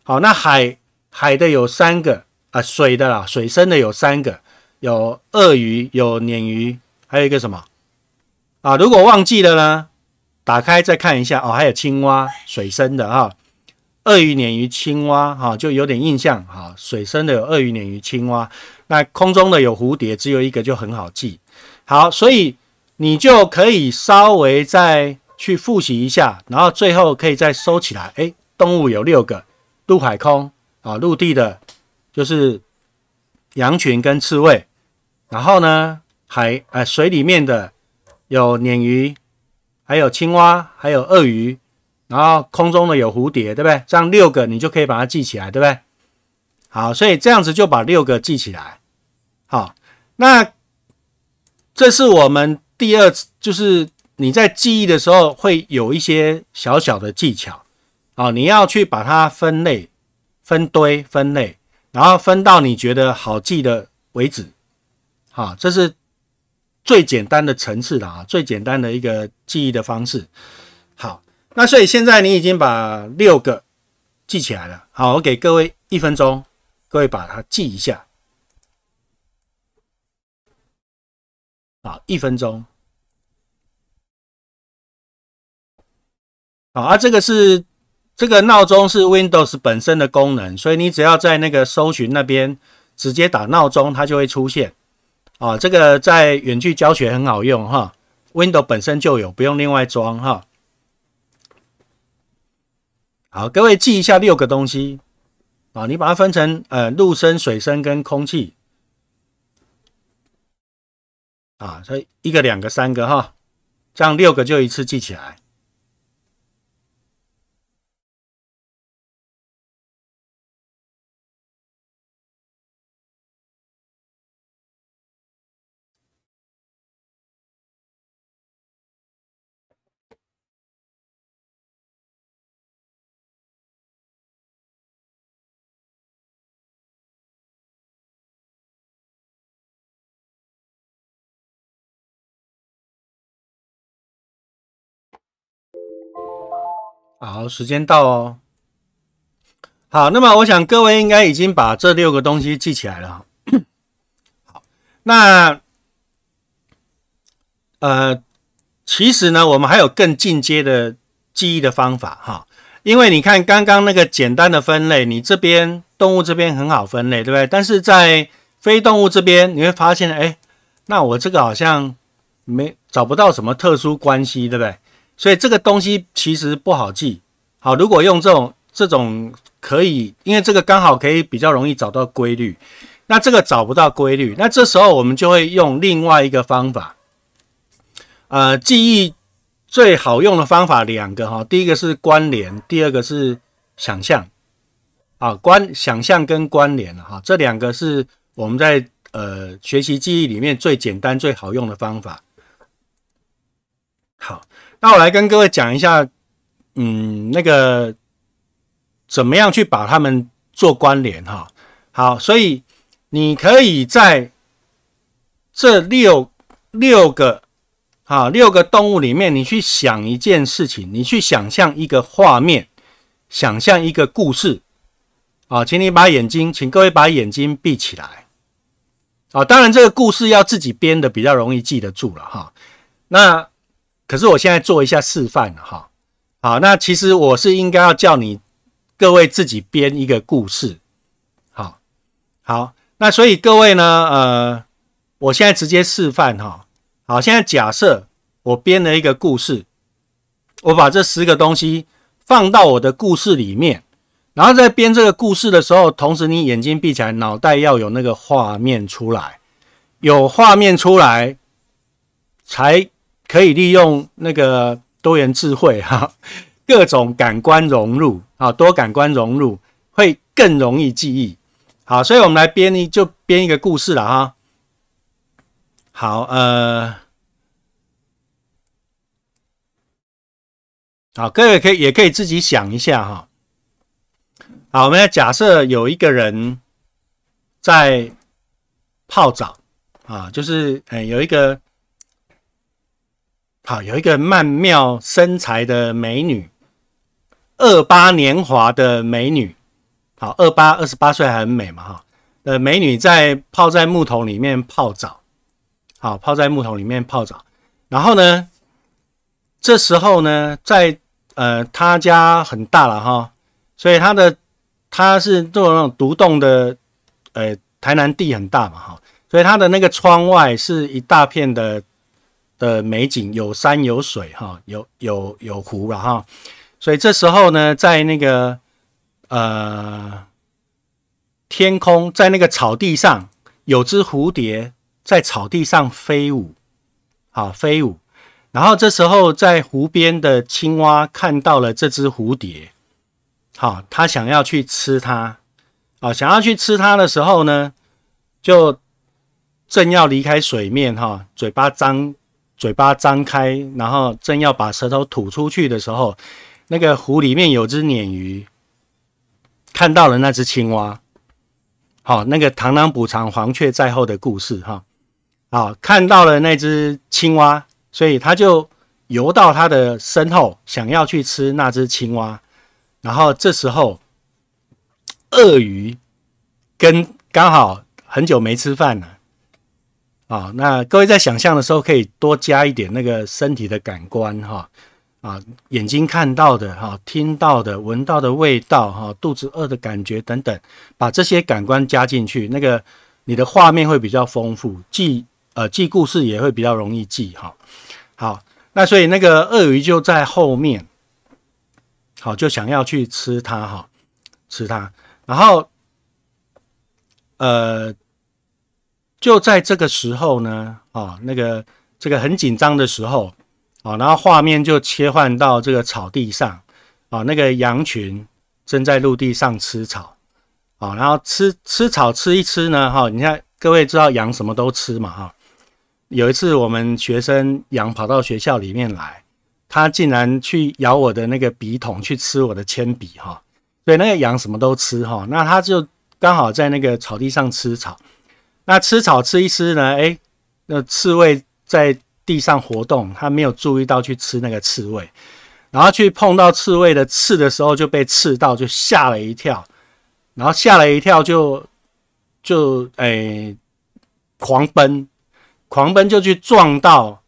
好，那海。海的有三个啊，水的啦，水生的有三个，有鳄鱼，有鲶鱼，还有一个什么啊？如果忘记了呢，打开再看一下哦，还有青蛙，水生的啊，鳄鱼、鲶鱼、青蛙哈，就有点印象哈。水生的有鳄鱼、鲶鱼、青蛙，那空中的有蝴蝶，只有一个就很好记。好，所以你就可以稍微再去复习一下，然后最后可以再收起来。诶，动物有六个，陆、海、空。啊，陆地的，就是羊群跟刺猬，然后呢，海呃水里面的有鲶鱼，还有青蛙，还有鳄鱼，然后空中的有蝴蝶，对不对？这样六个你就可以把它记起来，对不对？好，所以这样子就把六个记起来。好，那这是我们第二次，就是你在记忆的时候会有一些小小的技巧啊，你要去把它分类。分堆、分类，然后分到你觉得好记的为止。好，这是最简单的层次了啊，最简单的一个记忆的方式。好，那所以现在你已经把六个记起来了。好，我给各位一分钟，各位把它记一下。好，一分钟。好，啊，这个是。这个闹钟是 Windows 本身的功能，所以你只要在那个搜寻那边直接打闹钟，它就会出现。啊，这个在远距教学很好用哈，Windows 本身就有，不用另外装哈。好，各位记一下六个东西，啊，你把它分成呃陆生、水生跟空气，啊，所以一个、两个、三个哈，这样六个就一次记起来。好，时间到哦。好，那么我想各位应该已经把这六个东西记起来了。好，那呃，其实呢，我们还有更进阶的记忆的方法哈。因为你看刚刚那个简单的分类，你这边动物这边很好分类，对不对？但是在非动物这边，你会发现，哎，那我这个好像没找不到什么特殊关系，对不对？所以这个东西其实不好记。好，如果用这种这种可以，因为这个刚好可以比较容易找到规律。那这个找不到规律，那这时候我们就会用另外一个方法。呃，记忆最好用的方法两个哈，第一个是关联，第二个是想象。啊，关想象跟关联了哈，这两个是我们在呃学习记忆里面最简单最好用的方法。好。那我来跟各位讲一下，嗯，那个怎么样去把它们做关联哈？好，所以你可以在这六六个啊六个动物里面，你去想一件事情，你去想象一个画面，想象一个故事啊，请你把眼睛，请各位把眼睛闭起来啊。当然，这个故事要自己编的比较容易记得住了哈。那。可是我现在做一下示范哈，好，那其实我是应该要叫你各位自己编一个故事，好好，那所以各位呢，呃，我现在直接示范哈，好，现在假设我编了一个故事，我把这十个东西放到我的故事里面，然后在编这个故事的时候，同时你眼睛闭起来，脑袋要有那个画面出来，有画面出来才。可以利用那个多元智慧 哈，各种感官融入啊，多感官融入会更容易记忆。好，所以我们来编一就编一个故事了哈。好，呃，好，各位可以也可以自己想一下哈。好，我们来假设有一个人在泡澡啊，就是嗯有一个。好，有一个曼妙身材的美女，二八年华的美女，好，二八二十八岁还很美嘛哈。呃，美女在泡在木桶里面泡澡，好，泡在木桶里面泡澡。然后呢，这时候呢，在呃，他家很大了哈，所以他的他是做那种独栋的，呃，台南地很大嘛哈，所以他的那个窗外是一大片的。的美景有山有水哈，有有有湖了哈，所以这时候呢，在那个呃天空，在那个草地上，有只蝴蝶在草地上飞舞，好飞舞，然后这时候在湖边的青蛙看到了这只蝴蝶，好，它想要去吃它，啊，想要去吃它的时候呢，就正要离开水面哈，嘴巴张。嘴巴张开，然后正要把舌头吐出去的时候，那个湖里面有只鲶鱼看到了那只青蛙，好，那个螳螂捕蝉，黄雀在后的故事哈，好，看到了那只青蛙，所以它就游到它的身后，想要去吃那只青蛙，然后这时候鳄鱼跟刚好很久没吃饭了。啊，那各位在想象的时候可以多加一点那个身体的感官哈，啊，眼睛看到的哈，听到的，闻到的味道哈，肚子饿的感觉等等，把这些感官加进去，那个你的画面会比较丰富，记呃记故事也会比较容易记哈。好，那所以那个鳄鱼就在后面，好就想要去吃它哈，吃它，然后呃。就在这个时候呢，啊，那个这个很紧张的时候，啊，然后画面就切换到这个草地上，啊，那个羊群正在陆地上吃草，啊，然后吃吃草吃一吃呢，哈，你看各位知道羊什么都吃嘛，哈，有一次我们学生羊跑到学校里面来，他竟然去咬我的那个笔筒去吃我的铅笔，哈，所以那个羊什么都吃，哈，那他就刚好在那个草地上吃草。那吃草吃一吃呢？哎，那刺猬在地上活动，它没有注意到去吃那个刺猬，然后去碰到刺猬的刺的时候就被刺到，就吓了一跳，然后吓了一跳就就哎狂奔，狂奔就去撞到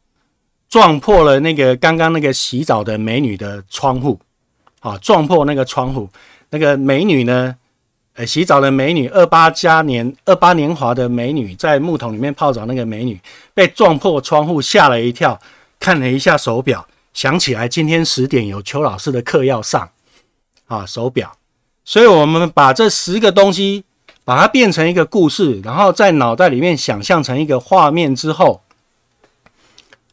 撞破了那个刚刚那个洗澡的美女的窗户，啊，撞破那个窗户，那个美女呢？呃，洗澡的美女，二八加年，二八年华的美女，在木桶里面泡澡。那个美女被撞破窗户，吓了一跳，看了一下手表，想起来今天十点有邱老师的课要上，啊，手表。所以，我们把这十个东西，把它变成一个故事，然后在脑袋里面想象成一个画面之后，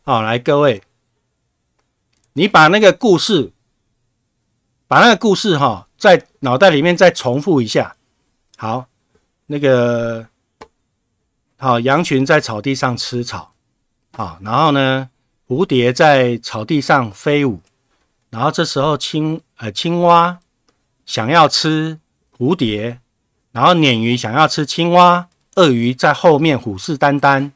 好，来各位，你把那个故事，把那个故事，哈，在。脑袋里面再重复一下，好，那个好，羊群在草地上吃草，啊，然后呢，蝴蝶在草地上飞舞，然后这时候青呃青蛙想要吃蝴蝶，然后鲶鱼想要吃青蛙，鳄鱼在后面虎视眈眈，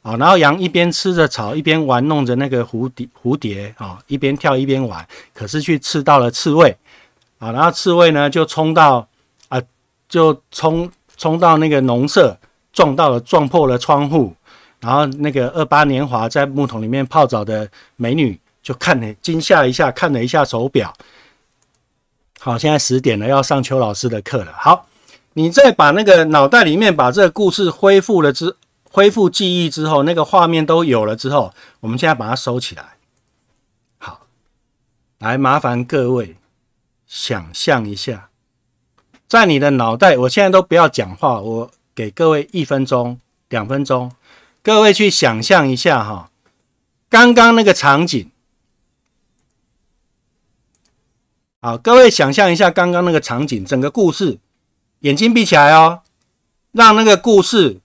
啊，然后羊一边吃着草，一边玩弄着那个蝴蝶蝴蝶啊，一边跳一边玩，可是却吃到了刺猬。好，然后刺猬呢就冲到啊，就冲冲到那个农舍，撞到了，撞破了窗户。然后那个二八年华在木桶里面泡澡的美女就看了，惊吓一下，看了一下手表。好，现在十点了，要上邱老师的课了。好，你再把那个脑袋里面把这个故事恢复了之，恢复记忆之后，那个画面都有了之后，我们现在把它收起来。好，来麻烦各位。想象一下，在你的脑袋，我现在都不要讲话，我给各位一分钟、两分钟，各位去想象一下哈，刚刚那个场景。好，各位想象一下刚刚那个场景，整个故事，眼睛闭起来哦，让那个故事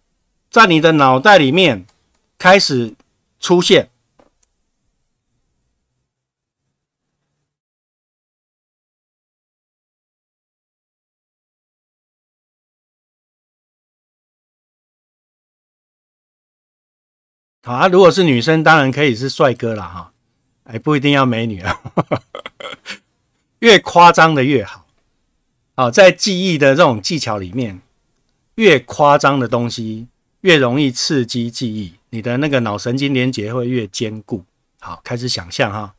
在你的脑袋里面开始出现。好啊，如果是女生，当然可以是帅哥了哈，哎，不一定要美女啊，越夸张的越好。好，在记忆的这种技巧里面，越夸张的东西越容易刺激记忆，你的那个脑神经连接会越坚固。好，开始想象哈。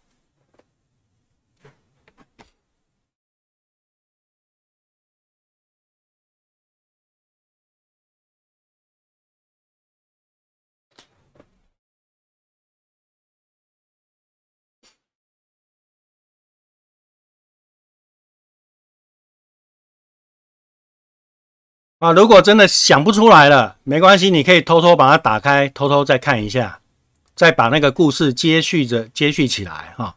啊，如果真的想不出来了，没关系，你可以偷偷把它打开，偷偷再看一下，再把那个故事接续着接续起来啊。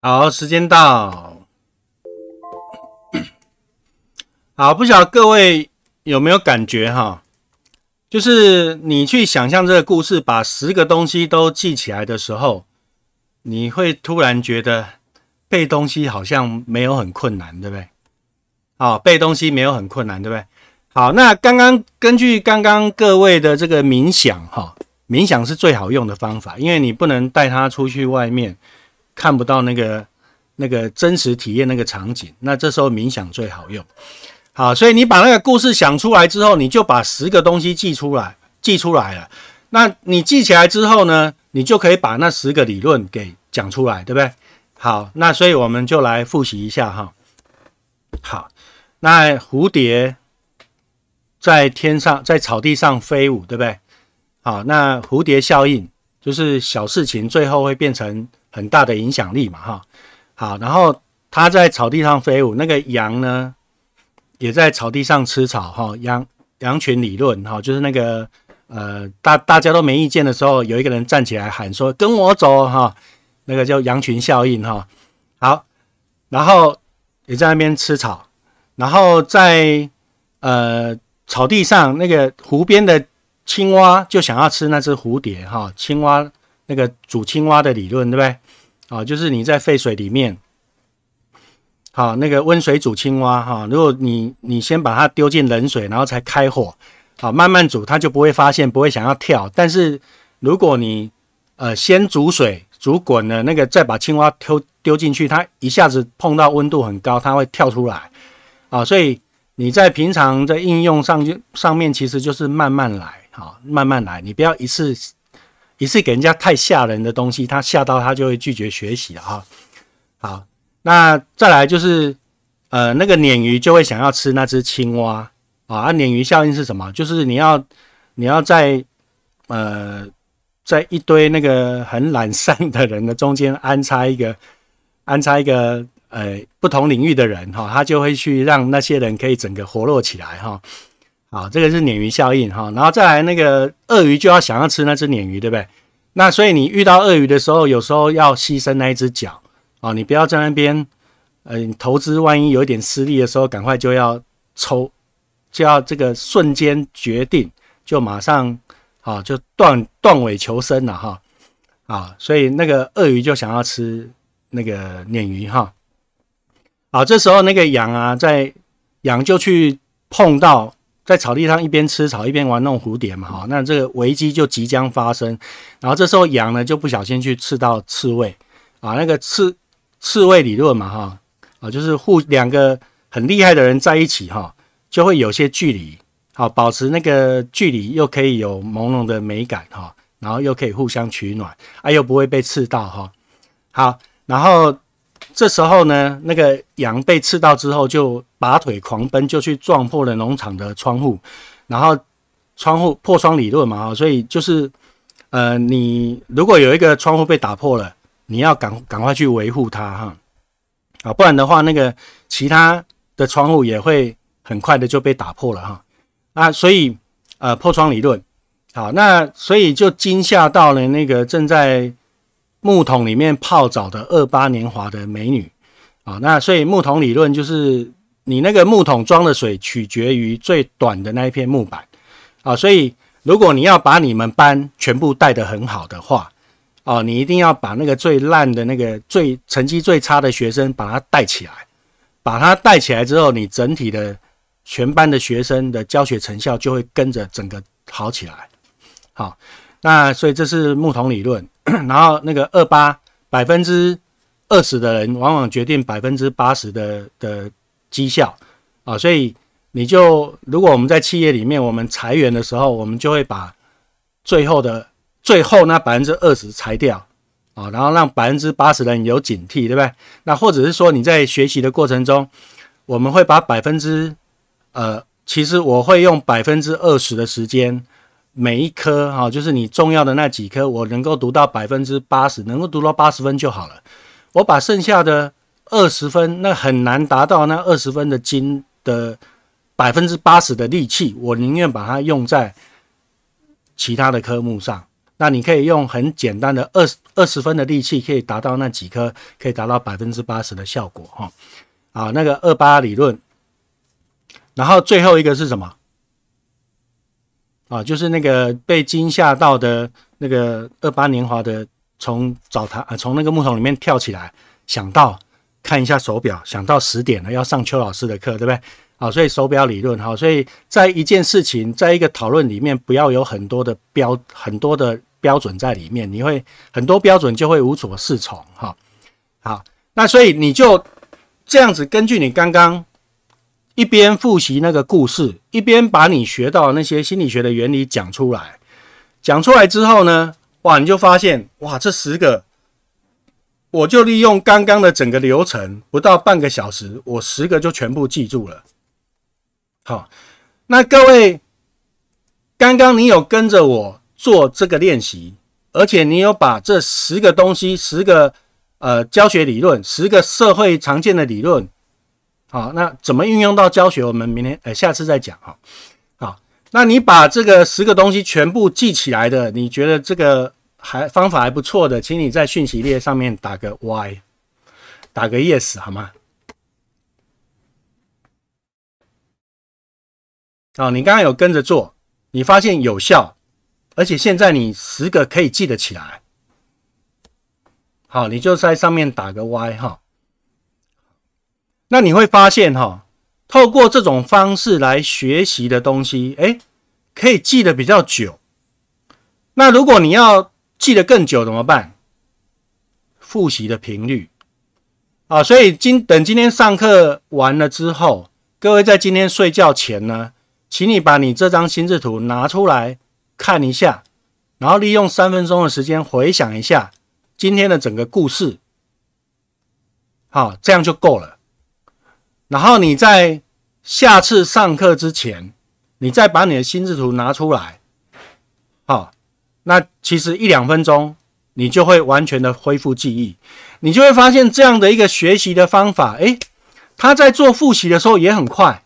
好，时间到。好，不晓得各位有没有感觉哈？就是你去想象这个故事，把十个东西都记起来的时候，你会突然觉得背东西好像没有很困难，对不对？哦，背东西没有很困难，对不对？好，那刚刚根据刚刚各位的这个冥想哈，冥想是最好用的方法，因为你不能带它出去外面。看不到那个那个真实体验那个场景，那这时候冥想最好用。好，所以你把那个故事想出来之后，你就把十个东西记出来，记出来了。那你记起来之后呢，你就可以把那十个理论给讲出来，对不对？好，那所以我们就来复习一下哈。好，那蝴蝶在天上在草地上飞舞，对不对？好，那蝴蝶效应就是小事情最后会变成。很大的影响力嘛，哈，好，然后它在草地上飞舞，那个羊呢，也在草地上吃草，哈，羊羊群理论，哈，就是那个，呃，大大家都没意见的时候，有一个人站起来喊说：“跟我走，哈。”那个叫羊群效应，哈，好，然后也在那边吃草，然后在呃草地上，那个湖边的青蛙就想要吃那只蝴蝶，哈，青蛙。那个煮青蛙的理论对不对？啊，就是你在沸水里面，好，那个温水煮青蛙哈。如果你你先把它丢进冷水，然后才开火，好，慢慢煮，它就不会发现，不会想要跳。但是如果你呃先煮水煮滚了，那个再把青蛙丢丢进去，它一下子碰到温度很高，它会跳出来啊。所以你在平常在应用上就上面其实就是慢慢来啊，慢慢来，你不要一次。一次给人家太吓人的东西，他吓到他就会拒绝学习了哈。好，那再来就是，呃，那个鲶鱼就会想要吃那只青蛙啊。鲶鱼效应是什么？就是你要，你要在，呃，在一堆那个很懒散的人的中间安插一个，安插一个呃不同领域的人哈，他就会去让那些人可以整个活络起来哈。啊，这个是鲶鱼效应哈，然后再来那个鳄鱼就要想要吃那只鲶鱼，对不对？那所以你遇到鳄鱼的时候，有时候要牺牲那一只脚啊，你不要在那边，呃，投资万一有一点失利的时候，赶快就要抽，就要这个瞬间决定，就马上啊，就断断尾求生了哈啊，所以那个鳄鱼就想要吃那个鲶鱼哈，好，这时候那个羊啊，在羊就去碰到。在草地上一边吃草一边玩弄蝴蝶嘛，哈，那这个危机就即将发生。然后这时候羊呢就不小心去刺到刺猬，啊，那个刺刺猬理论嘛，哈，啊，就是互两个很厉害的人在一起哈，就会有些距离，好，保持那个距离又可以有朦胧的美感哈，然后又可以互相取暖啊，又不会被刺到哈。好，然后。这时候呢，那个羊被刺到之后，就拔腿狂奔，就去撞破了农场的窗户，然后窗户破窗理论嘛，哈，所以就是，呃，你如果有一个窗户被打破了，你要赶赶快去维护它，哈，啊，不然的话，那个其他的窗户也会很快的就被打破了，哈，啊，所以呃，破窗理论，好，那所以就惊吓到了那个正在。木桶里面泡澡的二八年华的美女，啊，那所以木桶理论就是你那个木桶装的水取决于最短的那一片木板，啊，所以如果你要把你们班全部带得很好的话，啊，你一定要把那个最烂的那个最成绩最差的学生把他带起来，把他带起来之后，你整体的全班的学生的教学成效就会跟着整个好起来，好。那所以这是木桶理论，然后那个二八百分之二十的人往往决定百分之八十的的绩效啊，所以你就如果我们在企业里面，我们裁员的时候，我们就会把最后的最后那百分之二十裁掉啊，然后让百分之八十的人有警惕，对不对？那或者是说你在学习的过程中，我们会把百分之呃，其实我会用百分之二十的时间。每一科哈，就是你重要的那几科，我能够读到百分之八十，能够读到八十分就好了。我把剩下的二十分，那很难达到那二十分的金的百分之八十的力气，我宁愿把它用在其他的科目上。那你可以用很简单的二十二十分的力气，可以达到那几科，可以达到百分之八十的效果哈。啊，那个二八理论，然后最后一个是什么？啊，就是那个被惊吓到的那个二八年华的，从澡堂啊，从那个木桶里面跳起来，想到看一下手表，想到十点了要上邱老师的课，对不对？啊，所以手表理论哈，所以在一件事情，在一个讨论里面，不要有很多的标，很多的标准在里面，你会很多标准就会无所适从哈。好，那所以你就这样子根据你刚刚。一边复习那个故事，一边把你学到那些心理学的原理讲出来。讲出来之后呢，哇，你就发现，哇，这十个，我就利用刚刚的整个流程，不到半个小时，我十个就全部记住了。好，那各位，刚刚你有跟着我做这个练习，而且你有把这十个东西，十个呃教学理论，十个社会常见的理论。好，那怎么运用到教学？我们明天，呃，下次再讲啊。好，那你把这个十个东西全部记起来的，你觉得这个还方法还不错的，请你在讯息列上面打个 Y，打个 Yes 好吗？好，你刚刚有跟着做，你发现有效，而且现在你十个可以记得起来，好，你就在上面打个 Y 哈。那你会发现哈，透过这种方式来学习的东西，哎，可以记得比较久。那如果你要记得更久怎么办？复习的频率啊，所以今等今天上课完了之后，各位在今天睡觉前呢，请你把你这张心智图拿出来看一下，然后利用三分钟的时间回想一下今天的整个故事，好，这样就够了。然后你在下次上课之前，你再把你的心智图拿出来，好，那其实一两分钟，你就会完全的恢复记忆，你就会发现这样的一个学习的方法，哎，他在做复习的时候也很快，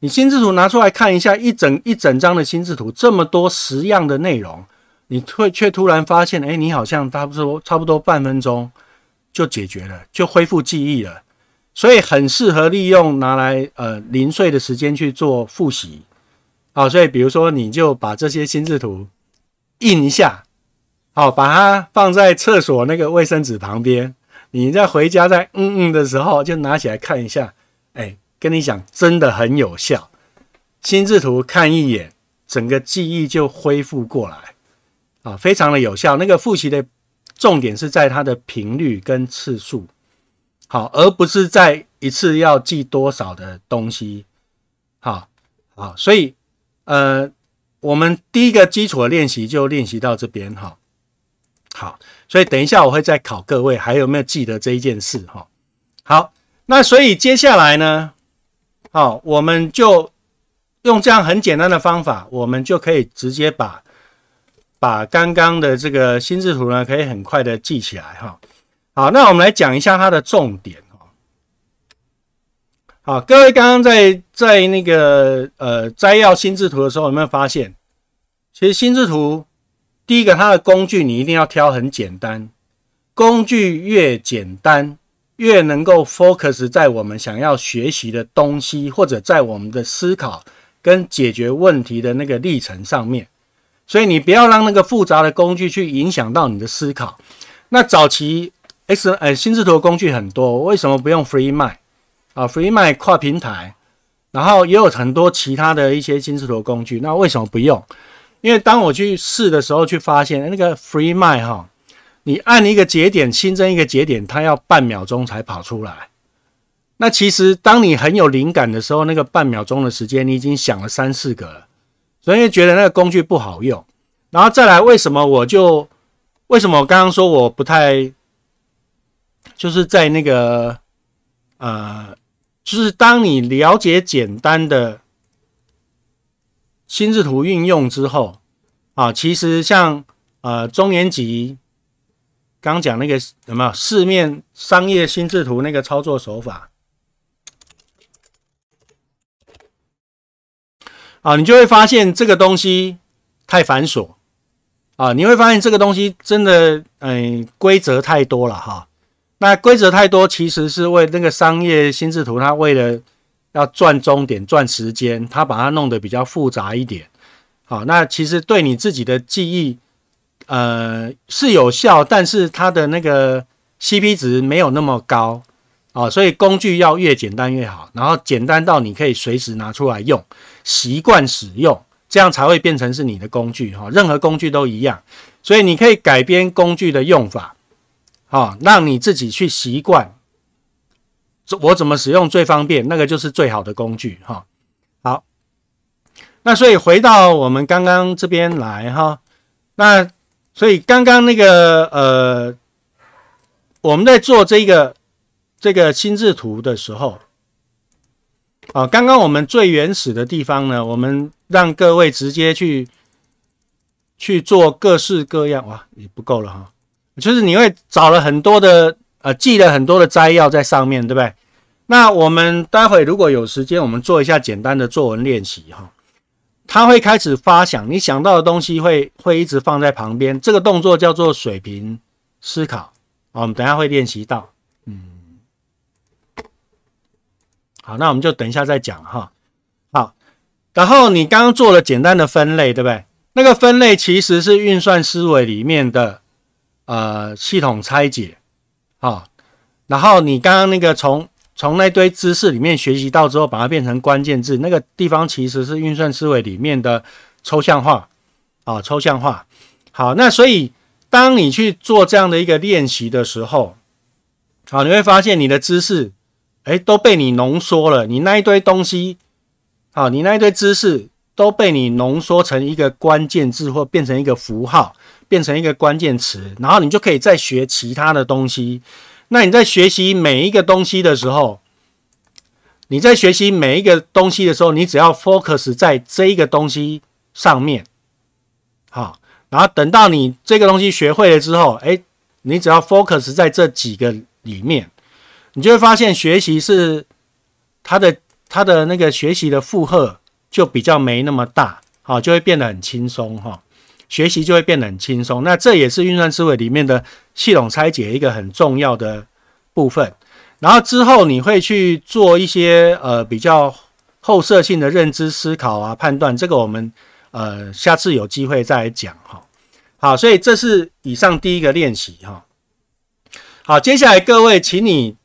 你心智图拿出来看一下，一整一整张的心智图，这么多十样的内容，你会却突然发现，哎，你好像差不多差不多半分钟就解决了，就恢复记忆了。所以很适合利用拿来呃零碎的时间去做复习，啊，所以比如说你就把这些心智图印一下，好，把它放在厕所那个卫生纸旁边，你在回家在嗯嗯的时候就拿起来看一下，哎，跟你讲真的很有效，心智图看一眼，整个记忆就恢复过来，啊，非常的有效。那个复习的重点是在它的频率跟次数。好，而不是在一次要记多少的东西，好，好，所以，呃，我们第一个基础的练习就练习到这边，哈，好，所以等一下我会再考各位还有没有记得这一件事，哈，好，那所以接下来呢，好，我们就用这样很简单的方法，我们就可以直接把把刚刚的这个心智图呢，可以很快的记起来，哈。好，那我们来讲一下它的重点哦。好，各位，刚刚在在那个呃摘要心智图的时候，有没有发现，其实心智图第一个它的工具你一定要挑很简单，工具越简单，越能够 focus 在我们想要学习的东西，或者在我们的思考跟解决问题的那个历程上面。所以你不要让那个复杂的工具去影响到你的思考。那早期。X 呃新智图工具很多，为什么不用 FreeMind 啊？FreeMind 跨平台，然后也有很多其他的一些新智图工具，那为什么不用？因为当我去试的时候，去发现那个 FreeMind 哈，你按一个节点新增一个节点，它要半秒钟才跑出来。那其实当你很有灵感的时候，那个半秒钟的时间，你已经想了三四个了，所以觉得那个工具不好用。然后再来，为什么我就为什么我刚刚说我不太？就是在那个，呃，就是当你了解简单的心智图运用之后，啊，其实像呃中年级刚讲那个什么四面商业心智图那个操作手法，啊，你就会发现这个东西太繁琐，啊，你会发现这个东西真的，嗯，规则太多了哈。那规则太多，其实是为那个商业心智图，它为了要赚终点、赚时间，它把它弄得比较复杂一点。好，那其实对你自己的记忆，呃，是有效，但是它的那个 CP 值没有那么高啊，所以工具要越简单越好。然后简单到你可以随时拿出来用，习惯使用，这样才会变成是你的工具哈。任何工具都一样，所以你可以改编工具的用法。啊，让你自己去习惯，我怎么使用最方便，那个就是最好的工具哈。好，那所以回到我们刚刚这边来哈，那所以刚刚那个呃，我们在做这个这个心智图的时候，啊，刚刚我们最原始的地方呢，我们让各位直接去去做各式各样，哇，也不够了哈。就是你会找了很多的，呃，记了很多的摘要在上面，对不对？那我们待会如果有时间，我们做一下简单的作文练习哈。他会开始发想，你想到的东西会会一直放在旁边，这个动作叫做水平思考。我们等下会练习到，嗯，好，那我们就等一下再讲哈。好，然后你刚刚做了简单的分类，对不对？那个分类其实是运算思维里面的。呃，系统拆解，啊，然后你刚刚那个从从那堆知识里面学习到之后，把它变成关键字，那个地方其实是运算思维里面的抽象化啊，抽象化。好，那所以当你去做这样的一个练习的时候，好，你会发现你的知识，哎，都被你浓缩了，你那一堆东西，好，你那一堆知识都被你浓缩成一个关键字或变成一个符号。变成一个关键词，然后你就可以再学其他的东西。那你在学习每一个东西的时候，你在学习每一个东西的时候，你只要 focus 在这一个东西上面，好，然后等到你这个东西学会了之后，哎，你只要 focus 在这几个里面，你就会发现学习是它的它的那个学习的负荷就比较没那么大，好，就会变得很轻松哈。学习就会变得很轻松，那这也是运算思维里面的系统拆解一个很重要的部分。然后之后你会去做一些呃比较后设性的认知思考啊、判断，这个我们呃下次有机会再来讲哈。好，所以这是以上第一个练习哈。好，接下来各位，请你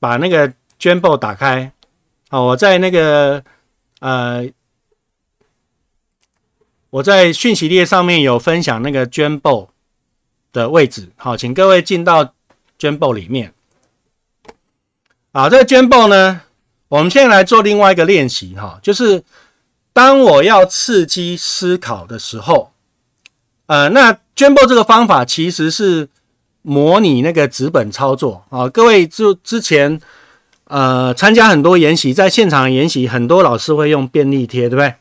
把那个 j u m b 打开。好，我在那个呃。我在讯息列上面有分享那个捐布的位置，好，请各位进到捐布里面。啊，这个捐布呢，我们现在来做另外一个练习哈，就是当我要刺激思考的时候，呃，那捐布这个方法其实是模拟那个纸本操作啊。各位就之前呃参加很多研习，在现场研习，很多老师会用便利贴，对不对？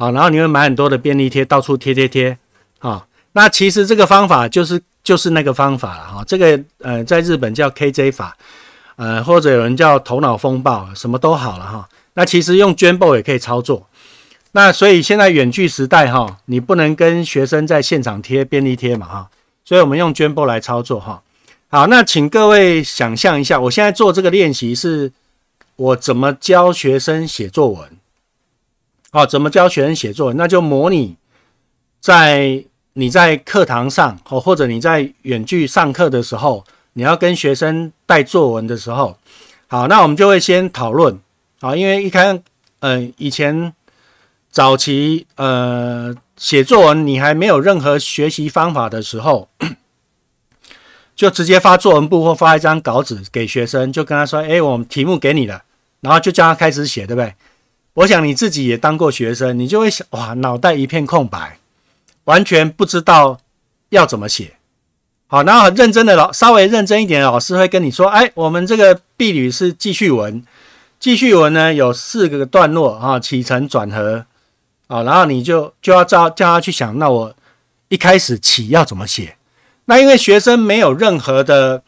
好，然后你会买很多的便利贴，到处贴贴贴。好，那其实这个方法就是就是那个方法了哈。这个呃，在日本叫 KJ 法，呃，或者有人叫头脑风暴，什么都好了哈。那其实用 Jumbo 也可以操作。那所以现在远距时代哈，你不能跟学生在现场贴便利贴嘛哈。所以我们用 Jumbo 来操作哈。好，那请各位想象一下，我现在做这个练习是，我怎么教学生写作文？哦，怎么教学生写作？文？那就模拟在你在课堂上哦，或者你在远距上课的时候，你要跟学生带作文的时候，好，那我们就会先讨论啊，因为一开，嗯，以前早期呃写作文，你还没有任何学习方法的时候，就直接发作文簿或发一张稿纸给学生，就跟他说：“哎，我们题目给你了，然后就叫他开始写，对不对？”我想你自己也当过学生，你就会想哇，脑袋一片空白，完全不知道要怎么写。好，然后很认真的老，稍微认真一点的老师会跟你说，哎，我们这个婢女是记叙文，记叙文呢有四个段落啊，起承转合啊，然后你就就要叫叫他去想，那我一开始起要怎么写？那因为学生没有任何的。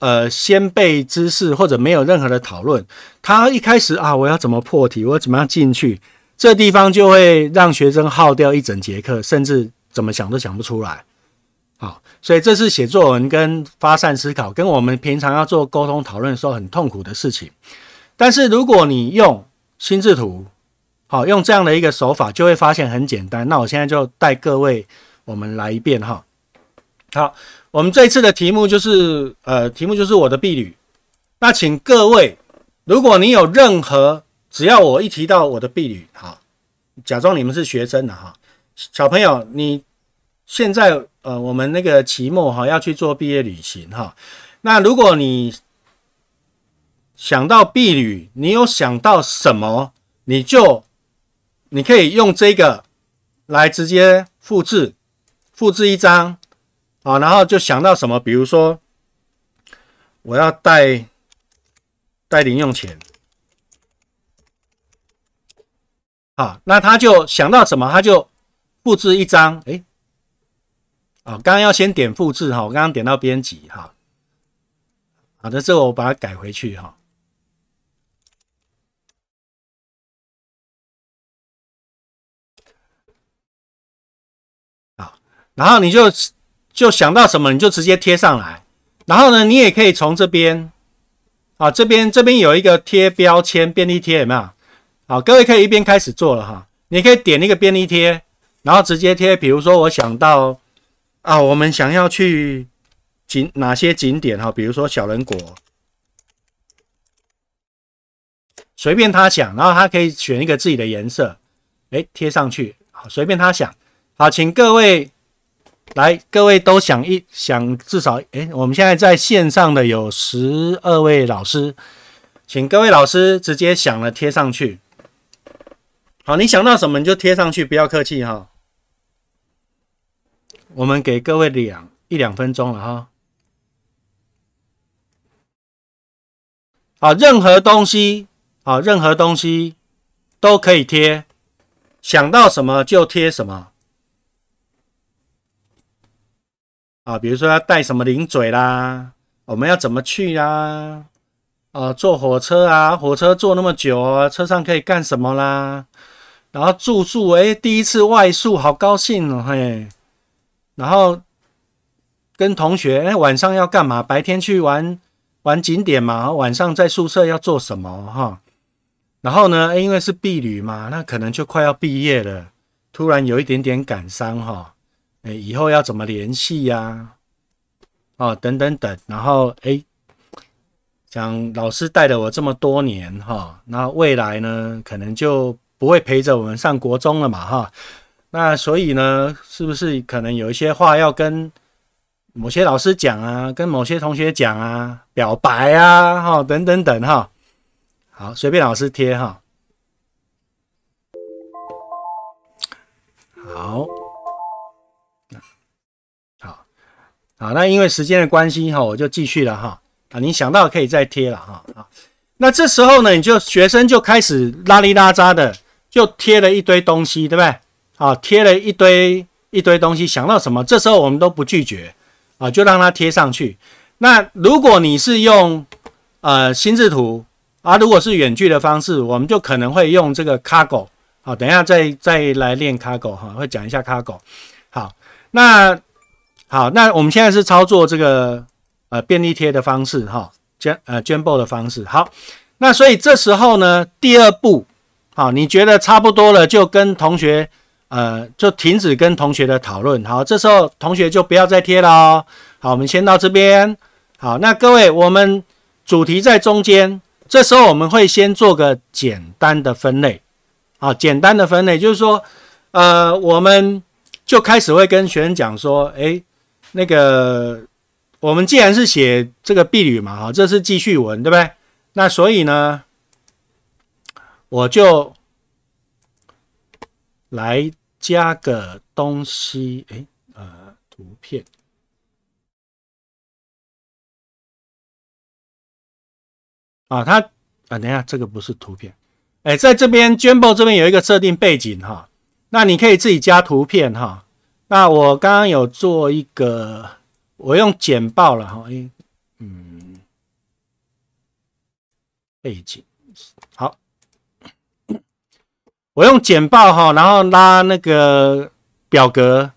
呃，先背知识或者没有任何的讨论，他一开始啊，我要怎么破题，我怎么样进去，这地方就会让学生耗掉一整节课，甚至怎么想都想不出来。好，所以这是写作文跟发散思考，跟我们平常要做沟通讨论的时候很痛苦的事情。但是如果你用心智图，好，用这样的一个手法，就会发现很简单。那我现在就带各位，我们来一遍哈。好。我们这次的题目就是，呃，题目就是我的婢女。那请各位，如果你有任何，只要我一提到我的婢女，哈，假装你们是学生的哈，小朋友，你现在，呃，我们那个期末哈要去做毕业旅行，哈，那如果你想到婢女，你有想到什么，你就你可以用这个来直接复制，复制一张。啊，然后就想到什么？比如说，我要带带零用钱。啊，那他就想到什么？他就复制一张。哎，啊，刚刚要先点复制哈，我刚刚点到编辑哈。好的，这我把它改回去哈。啊，然后你就。就想到什么你就直接贴上来，然后呢，你也可以从这边啊，这边这边有一个贴标签便利贴有没有？好，各位可以一边开始做了哈，你可以点那个便利贴，然后直接贴，比如说我想到啊，我们想要去景哪些景点哈，比如说小人国，随便他想，然后他可以选一个自己的颜色，哎，贴上去，好，随便他想，好，请各位。来，各位都想一想，至少，哎，我们现在在线上的有十二位老师，请各位老师直接想了贴上去。好，你想到什么你就贴上去，不要客气哈。我们给各位两一两分钟了哈。啊，任何东西啊，任何东西都可以贴，想到什么就贴什么。啊，比如说要带什么零嘴啦，我们要怎么去啦？啊，坐火车啊，火车坐那么久啊，车上可以干什么啦？然后住宿，哎，第一次外宿，好高兴哦，嘿。然后跟同学，哎，晚上要干嘛？白天去玩玩景点嘛，晚上在宿舍要做什么？哈。然后呢，因为是毕旅嘛，那可能就快要毕业了，突然有一点点感伤哈。哎，以后要怎么联系呀？哦，等等等，然后哎，讲老师带了我这么多年哈，那未来呢，可能就不会陪着我们上国中了嘛哈。那所以呢，是不是可能有一些话要跟某些老师讲啊，跟某些同学讲啊，表白啊，哈，等等等哈。好，随便老师贴哈。好。啊，那因为时间的关系哈，我就继续了哈。啊，你想到可以再贴了哈。啊，那这时候呢，你就学生就开始拉里拉扎的，就贴了一堆东西，对不对？啊，贴了一堆一堆东西，想到什么？这时候我们都不拒绝啊，就让它贴上去。那如果你是用呃心智图，啊，如果是远距的方式，我们就可能会用这个卡狗啊。等一下再再来练卡狗哈，会讲一下卡狗。好，那。好，那我们现在是操作这个呃便利贴的方式哈，捐呃捐报的方式。好，那所以这时候呢，第二步，好，你觉得差不多了，就跟同学呃就停止跟同学的讨论。好，这时候同学就不要再贴了哦。好，我们先到这边。好，那各位，我们主题在中间，这时候我们会先做个简单的分类。好，简单的分类就是说，呃，我们就开始会跟学生讲说，诶。那个，我们既然是写这个婢旅嘛，哈，这是记叙文，对不对？那所以呢，我就来加个东西，哎，呃，图片啊，他啊，等一下，这个不是图片，哎，在这边 j u m b o 这边有一个设定背景，哈，那你可以自己加图片，哈。那我刚刚有做一个，我用简报了哈，哎，嗯，背景好，我用简报哈，然后拉那个表格，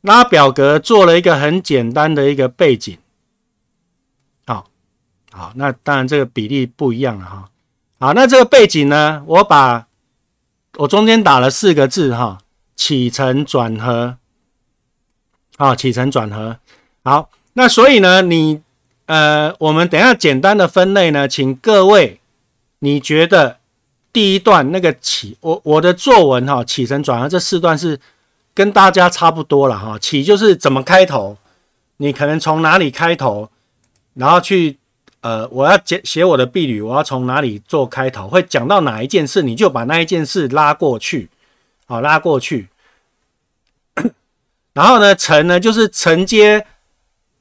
拉表格做了一个很简单的一个背景，好，好，那当然这个比例不一样了哈，好，那这个背景呢，我把我中间打了四个字哈。起承转合，好，起承转合，好，那所以呢，你，呃，我们等下简单的分类呢，请各位，你觉得第一段那个起，我我的作文哈，起承转合这四段是跟大家差不多了哈，起就是怎么开头，你可能从哪里开头，然后去，呃，我要写写我的婢旅，我要从哪里做开头，会讲到哪一件事，你就把那一件事拉过去。好，拉过去。然后呢，承呢就是承接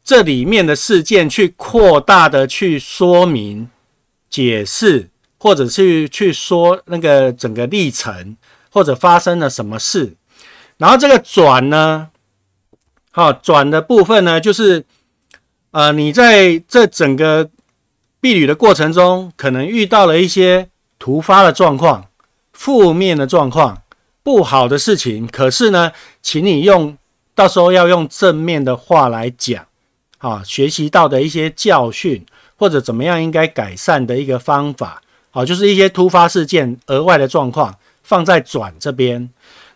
这里面的事件，去扩大的去说明、解释，或者去去说那个整个历程，或者发生了什么事。然后这个转呢，好转的部分呢，就是呃，你在这整个避旅的过程中，可能遇到了一些突发的状况、负面的状况。不好的事情，可是呢，请你用到时候要用正面的话来讲啊，学习到的一些教训，或者怎么样应该改善的一个方法，好，就是一些突发事件额外的状况放在转这边，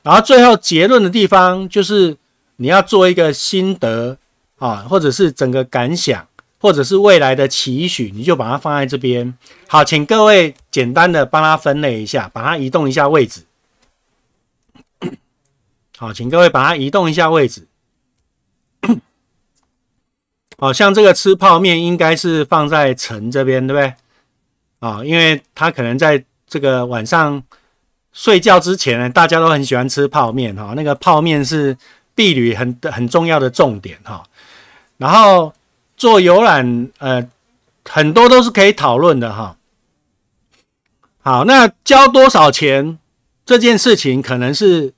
然后最后结论的地方就是你要做一个心得啊，或者是整个感想，或者是未来的期许，你就把它放在这边。好，请各位简单的帮他分类一下，把它移动一下位置。好，请各位把它移动一下位置。好像这个吃泡面应该是放在城这边，对不对？啊，因为他可能在这个晚上睡觉之前呢，大家都很喜欢吃泡面哈。那个泡面是避旅很很重要的重点哈。然后做游览，呃，很多都是可以讨论的哈。好，那交多少钱这件事情，可能是。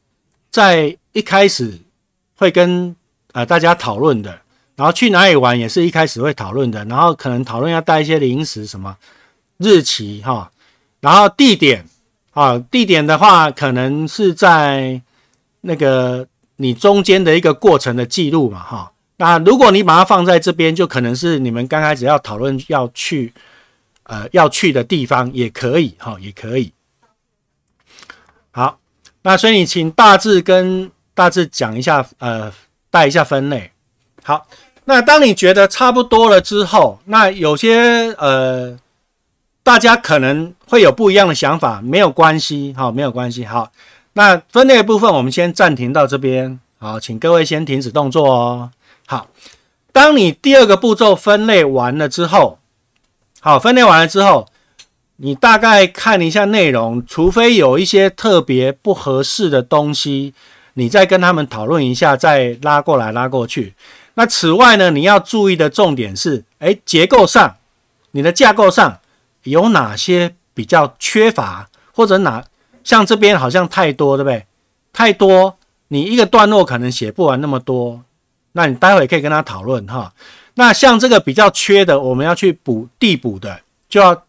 在一开始会跟呃大家讨论的，然后去哪里玩也是一开始会讨论的，然后可能讨论要带一些零食什么，日期哈，然后地点啊，地点的话可能是在那个你中间的一个过程的记录嘛哈，那如果你把它放在这边，就可能是你们刚开始要讨论要去呃要去的地方也可以哈，也可以好。那所以你请大致跟大致讲一下，呃，带一下分类。好，那当你觉得差不多了之后，那有些呃，大家可能会有不一样的想法，没有关系，好，没有关系。好，那分类部分我们先暂停到这边，好，请各位先停止动作哦。好，当你第二个步骤分类完了之后，好，分类完了之后。你大概看一下内容，除非有一些特别不合适的东西，你再跟他们讨论一下，再拉过来拉过去。那此外呢，你要注意的重点是，诶，结构上，你的架构上有哪些比较缺乏，或者哪像这边好像太多，对不对？太多，你一个段落可能写不完那么多，那你待会可以跟他讨论哈。那像这个比较缺的，我们要去补地补的，就要。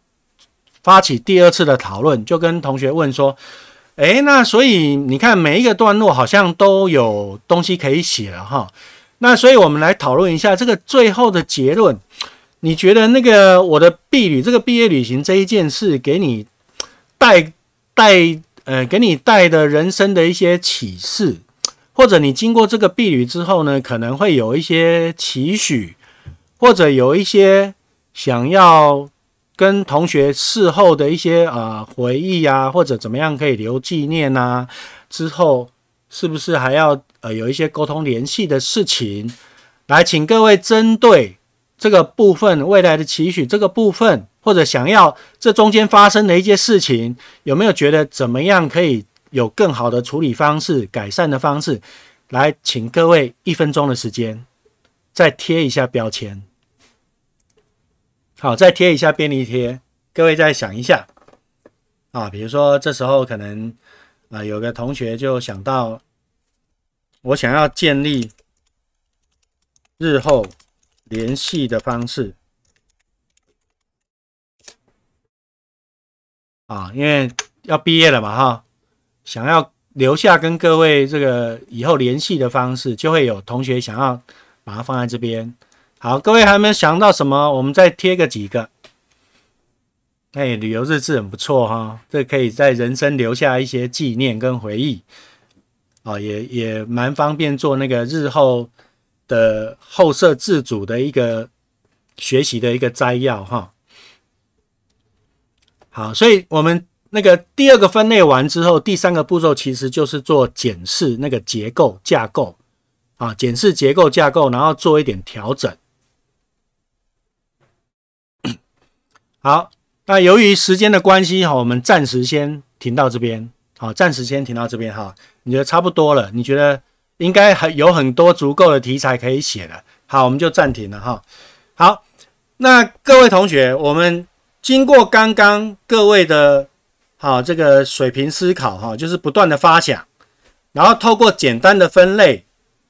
发起第二次的讨论，就跟同学问说：“诶，那所以你看，每一个段落好像都有东西可以写了哈。那所以我们来讨论一下这个最后的结论。你觉得那个我的毕女旅，这个毕业旅行这一件事，给你带带呃，给你带的人生的一些启示，或者你经过这个毕女旅之后呢，可能会有一些期许，或者有一些想要。”跟同学事后的一些啊回忆啊，或者怎么样可以留纪念呐？之后是不是还要呃有一些沟通联系的事情？来，请各位针对这个部分未来的期许这个部分，或者想要这中间发生的一些事情，有没有觉得怎么样可以有更好的处理方式、改善的方式？来，请各位一分钟的时间再贴一下标签。好，再贴一下便利贴。各位再想一下啊，比如说这时候可能啊，有个同学就想到，我想要建立日后联系的方式啊，因为要毕业了嘛，哈，想要留下跟各位这个以后联系的方式，就会有同学想要把它放在这边。好，各位还没有想到什么？我们再贴个几个。哎，旅游日志很不错哈，这可以在人生留下一些纪念跟回忆啊，也也蛮方便做那个日后的后摄自主的一个学习的一个摘要哈。好，所以我们那个第二个分类完之后，第三个步骤其实就是做检视那个结构架构啊，检视结构架构，然后做一点调整。好，那由于时间的关系哈，我们暂时先停到这边。好，暂时先停到这边哈。你觉得差不多了？你觉得应该很有很多足够的题材可以写了。好，我们就暂停了哈。好，那各位同学，我们经过刚刚各位的，好这个水平思考哈，就是不断的发想，然后透过简单的分类，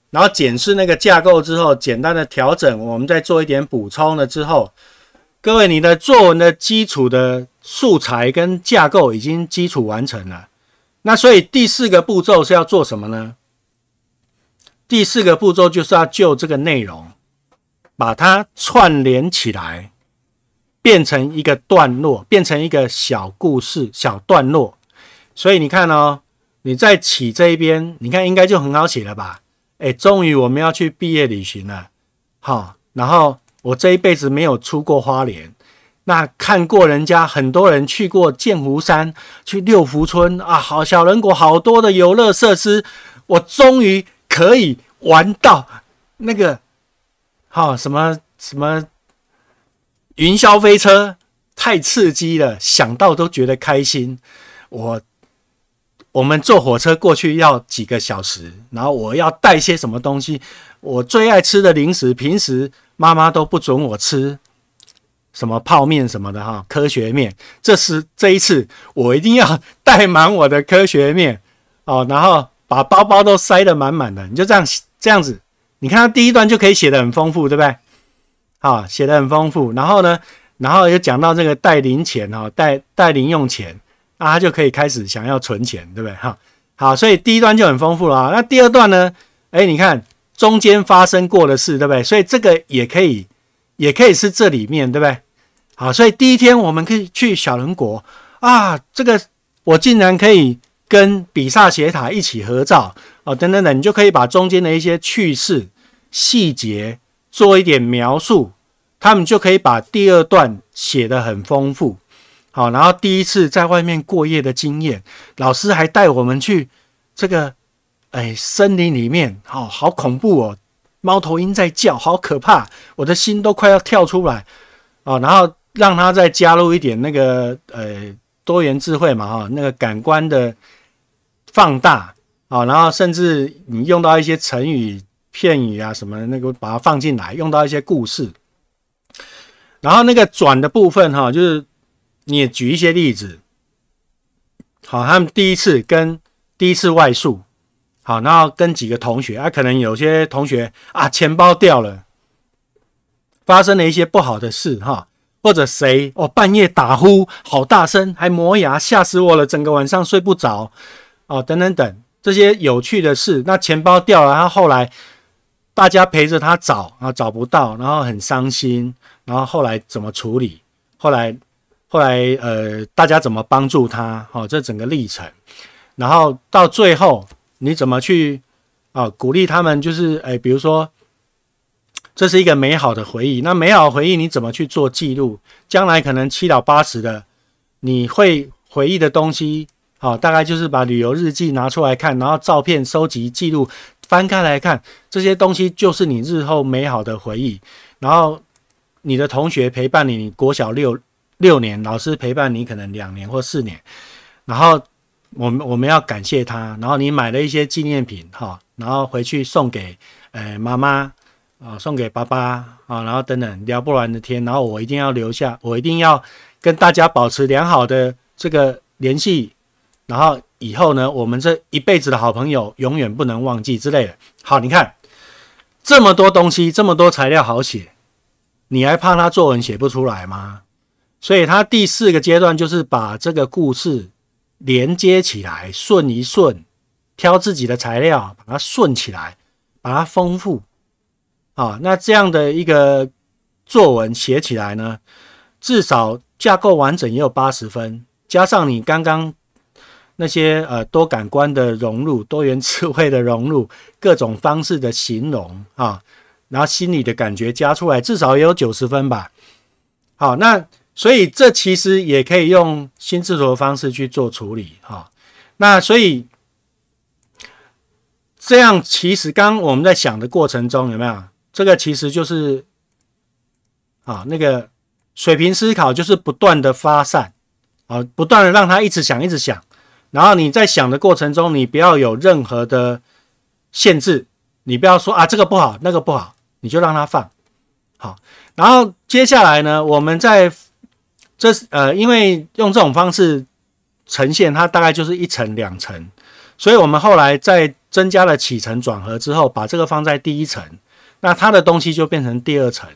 然后检视那个架构之后，简单的调整，我们再做一点补充了之后。各位，你的作文的基础的素材跟架构已经基础完成了，那所以第四个步骤是要做什么呢？第四个步骤就是要就这个内容，把它串联起来，变成一个段落，变成一个小故事、小段落。所以你看哦，你在起这一边，你看应该就很好写了吧？哎，终于我们要去毕业旅行了，好，然后。我这一辈子没有出过花莲，那看过人家很多人去过剑湖山、去六福村啊，好小人国，好多的游乐设施，我终于可以玩到那个好什么什么云霄飞车，太刺激了，想到都觉得开心。我我们坐火车过去要几个小时，然后我要带些什么东西？我最爱吃的零食，平时。妈妈都不准我吃什么泡面什么的哈，科学面。这是这一次我一定要带满我的科学面哦，然后把包包都塞得满满的。你就这样这样子，你看他第一段就可以写的很丰富，对不对？好，写的很丰富。然后呢，然后又讲到这个带零钱哦，带带零用钱啊，他就可以开始想要存钱，对不对？哈，好，所以第一段就很丰富了啊。那第二段呢？哎，你看。中间发生过的事，对不对？所以这个也可以，也可以是这里面，对不对？好，所以第一天我们可以去小人国啊，这个我竟然可以跟比萨斜塔一起合照哦，等等等，你就可以把中间的一些趣事细节做一点描述，他们就可以把第二段写得很丰富。好，然后第一次在外面过夜的经验，老师还带我们去这个。哎，森林里面，哦，好恐怖哦！猫头鹰在叫，好可怕，我的心都快要跳出来，哦，然后让他再加入一点那个，呃，多元智慧嘛，哈，那个感官的放大，哦，然后甚至你用到一些成语片语啊，什么那个把它放进来，用到一些故事，然后那个转的部分，哈，就是你也举一些例子，好，他们第一次跟第一次外宿，好，然后跟几个同学啊，可能有些同学啊，钱包掉了，发生了一些不好的事哈，或者谁哦，半夜打呼，好大声，还磨牙，吓死我了，整个晚上睡不着，哦，等等等这些有趣的事。那钱包掉了，然后后来大家陪着他找啊，找不到，然后很伤心，然后后来怎么处理？后来后来呃，大家怎么帮助他？好，这整个历程，然后到最后。你怎么去啊？鼓励他们，就是哎，比如说，这是一个美好的回忆。那美好回忆你怎么去做记录？将来可能七老八十的，你会回忆的东西，好，大概就是把旅游日记拿出来看，然后照片收集记录翻开来看，这些东西就是你日后美好的回忆。然后你的同学陪伴你，你国小六六年，老师陪伴你可能两年或四年，然后。我们我们要感谢他，然后你买了一些纪念品哈，然后回去送给呃妈妈啊，送给爸爸啊，然后等等聊不完的天，然后我一定要留下，我一定要跟大家保持良好的这个联系，然后以后呢，我们这一辈子的好朋友永远不能忘记之类的。好，你看这么多东西，这么多材料好写，你还怕他作文写不出来吗？所以他第四个阶段就是把这个故事。连接起来，顺一顺，挑自己的材料，把它顺起来，把它丰富，啊，那这样的一个作文写起来呢，至少架构完整也有八十分，加上你刚刚那些呃多感官的融入、多元智慧的融入、各种方式的形容啊，然后心里的感觉加出来，至少也有九十分吧。好，那。所以这其实也可以用心智图的方式去做处理哈。那所以这样其实，刚刚我们在想的过程中有没有？这个其实就是啊，那个水平思考就是不断的发散啊，不断的让它一直想，一直想。然后你在想的过程中，你不要有任何的限制，你不要说啊这个不好，那个不好，你就让它放好。然后接下来呢，我们在这呃，因为用这种方式呈现，它大概就是一层两层，所以我们后来在增加了起承转合之后，把这个放在第一层，那它的东西就变成第二层。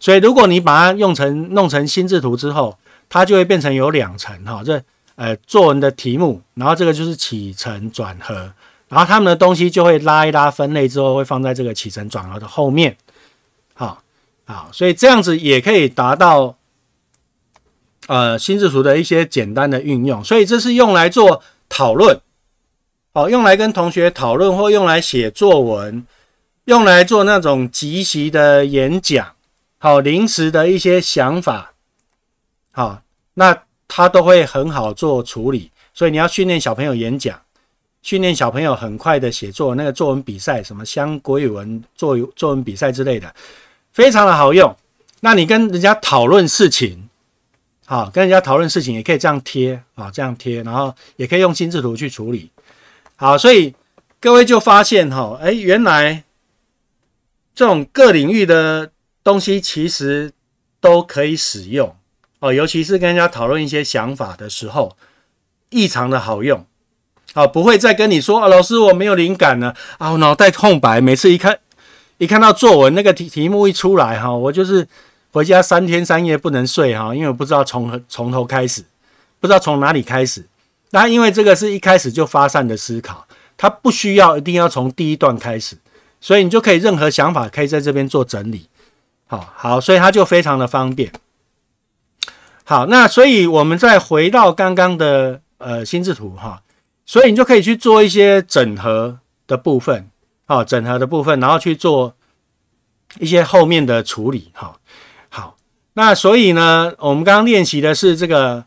所以如果你把它用成弄成心智图之后，它就会变成有两层哈。这呃，作文的题目，然后这个就是起承转合，然后他们的东西就会拉一拉分类之后，会放在这个起承转合的后面。好，好，所以这样子也可以达到。呃，新字图的一些简单的运用，所以这是用来做讨论，好，用来跟同学讨论，或用来写作文，用来做那种即席的演讲，好，临时的一些想法，好，那它都会很好做处理。所以你要训练小朋友演讲，训练小朋友很快的写作，那个作文比赛，什么乡国语文作作文比赛之类的，非常的好用。那你跟人家讨论事情。好，跟人家讨论事情也可以这样贴啊，这样贴，然后也可以用心智图去处理。好，所以各位就发现哈，哎，原来这种各领域的东西其实都可以使用哦，尤其是跟人家讨论一些想法的时候，异常的好用。好，不会再跟你说啊，老师我没有灵感了啊，我脑袋空白。每次一看一看到作文那个题题目一出来哈，我就是。回家三天三夜不能睡哈，因为不知道从从头开始，不知道从哪里开始。那因为这个是一开始就发散的思考，它不需要一定要从第一段开始，所以你就可以任何想法可以在这边做整理。好，好，所以它就非常的方便。好，那所以我们再回到刚刚的呃心智图哈，所以你就可以去做一些整合的部分好，整合的部分，然后去做一些后面的处理哈。那所以呢，我们刚刚练习的是这个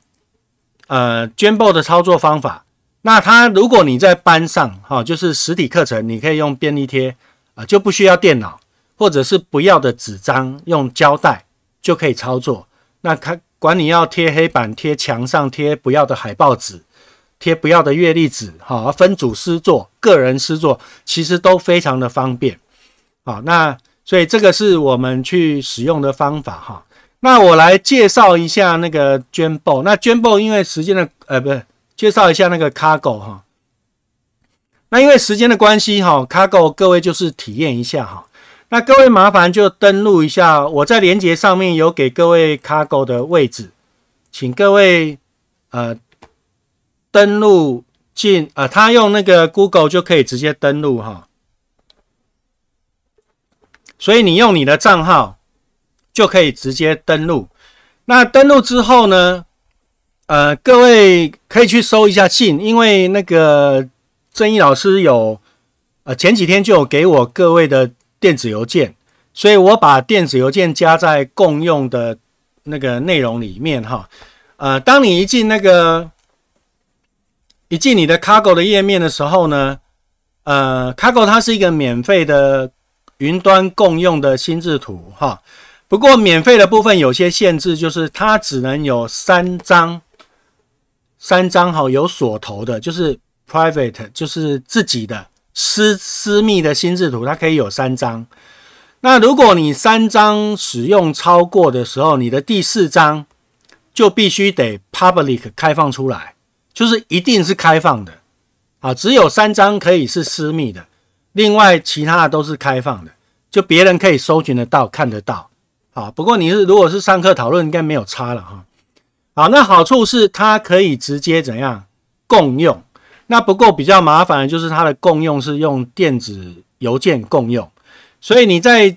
呃，b o 的操作方法。那它如果你在班上哈，就是实体课程，你可以用便利贴啊，就不需要电脑，或者是不要的纸张，用胶带就可以操作。那看管你要贴黑板、贴墙上、贴不要的海报纸、贴不要的月历纸，哈，分组师作、个人师作，其实都非常的方便啊。那所以这个是我们去使用的方法哈。那我来介绍一下那个 j u m b o 那 j u m b o 因为时间的，呃，不是，介绍一下那个 Cargo 哈。那因为时间的关系哈，Cargo 各位就是体验一下哈。那各位麻烦就登录一下，我在连接上面有给各位 Cargo 的位置，请各位呃登录进啊，他用那个 Google 就可以直接登录哈。所以你用你的账号。就可以直接登录。那登录之后呢？呃，各位可以去收一下信，因为那个正义老师有呃前几天就有给我各位的电子邮件，所以我把电子邮件加在共用的那个内容里面哈。呃，当你一进那个一进你的 Cargo 的页面的时候呢，呃，Cargo 它是一个免费的云端共用的心智图哈。不过，免费的部分有些限制，就是它只能有三张，三张哈有锁头的，就是 private，就是自己的私私密的心智图，它可以有三张。那如果你三张使用超过的时候，你的第四张就必须得 public 开放出来，就是一定是开放的啊，只有三张可以是私密的，另外其他的都是开放的，就别人可以搜寻得到、看得到。啊，不过你是如果是上课讨论，应该没有差了哈。好，那好处是它可以直接怎样共用，那不够比较麻烦的就是它的共用是用电子邮件共用，所以你在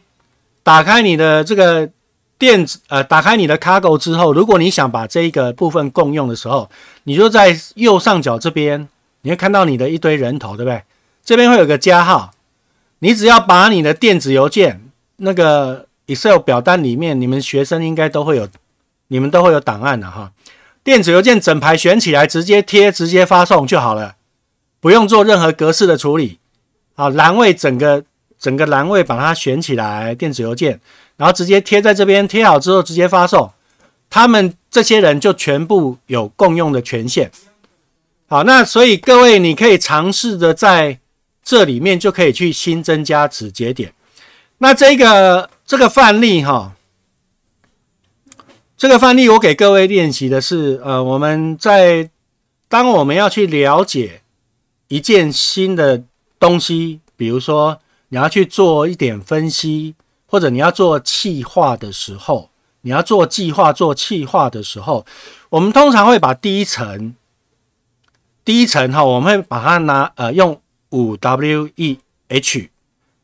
打开你的这个电子呃，打开你的 Cargo 之后，如果你想把这一个部分共用的时候，你就在右上角这边你会看到你的一堆人头，对不对？这边会有个加号，你只要把你的电子邮件那个。Excel 表单里面，你们学生应该都会有，你们都会有档案的哈。电子邮件整排选起来，直接贴，直接发送就好了，不用做任何格式的处理。啊，栏位整个整个栏位把它选起来，电子邮件，然后直接贴在这边，贴好之后直接发送，他们这些人就全部有共用的权限。好，那所以各位你可以尝试的在这里面就可以去新增加子节点。那这个。这个范例哈，这个范例我给各位练习的是，呃，我们在当我们要去了解一件新的东西，比如说你要去做一点分析，或者你要做计划的时候，你要做计划做计划的时候，我们通常会把第一层第一层哈，我们会把它拿呃用五 W E H。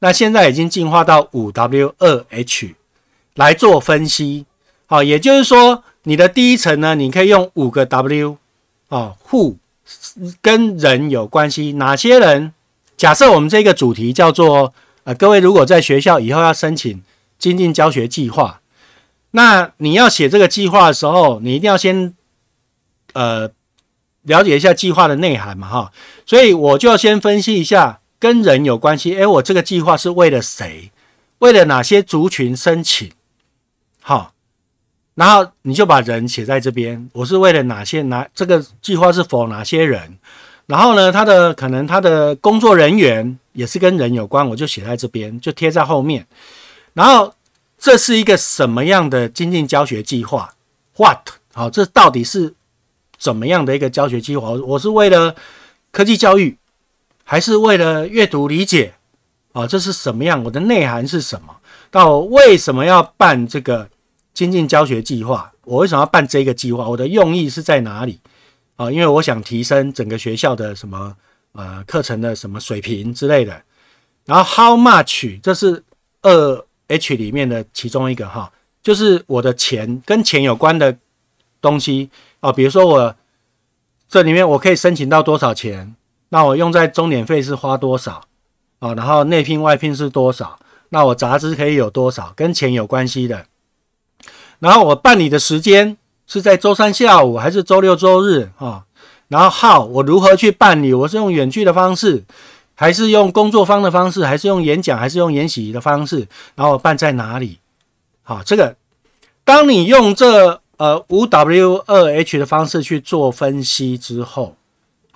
那现在已经进化到五 W 二 H 来做分析，好，也就是说你的第一层呢，你可以用五个 W 啊，Who 跟人有关系，哪些人？假设我们这个主题叫做，呃，各位如果在学校以后要申请精进教学计划，那你要写这个计划的时候，你一定要先呃了解一下计划的内涵嘛，哈，所以我就要先分析一下。跟人有关系，哎，我这个计划是为了谁？为了哪些族群申请？好，然后你就把人写在这边。我是为了哪些哪这个计划是否哪些人？然后呢，他的可能他的工作人员也是跟人有关，我就写在这边，就贴在后面。然后这是一个什么样的精进教学计划？What？好，这到底是怎么样的一个教学计划？我是为了科技教育。还是为了阅读理解啊？这是什么样？我的内涵是什么？那我为什么要办这个精进教学计划？我为什么要办这个计划？我的用意是在哪里啊？因为我想提升整个学校的什么呃课程的什么水平之类的。然后 How much 这是二 H 里面的其中一个哈，就是我的钱跟钱有关的东西啊，比如说我这里面我可以申请到多少钱？那我用在终点费是花多少啊？然后内聘外聘是多少？那我杂资可以有多少？跟钱有关系的。然后我办理的时间是在周三下午还是周六周日啊？然后号我如何去办理？我是用远距的方式，还是用工作方的方式，还是用演讲，还是用演习的方式？然后办在哪里？好，这个当你用这呃五 W 二 H 的方式去做分析之后。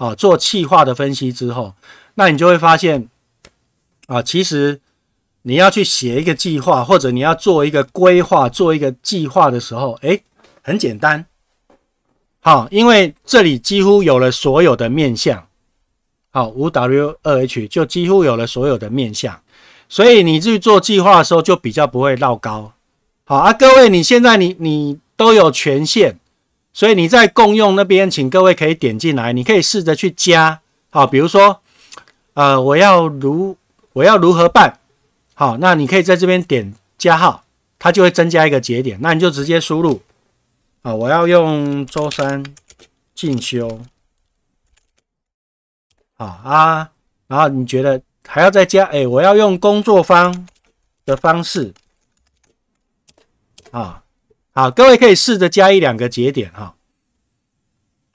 啊，做气化的分析之后，那你就会发现，啊，其实你要去写一个计划，或者你要做一个规划、做一个计划的时候，哎，很简单。好，因为这里几乎有了所有的面相，好，五 W 二 H 就几乎有了所有的面相，所以你去做计划的时候就比较不会绕高。好啊，各位，你现在你你都有权限。所以你在共用那边，请各位可以点进来，你可以试着去加，好，比如说，呃，我要如我要如何办？好，那你可以在这边点加号，它就会增加一个节点，那你就直接输入，啊，我要用周三进修，好啊，然后你觉得还要再加？哎，我要用工作方的方式，啊。好，各位可以试着加一两个节点哈。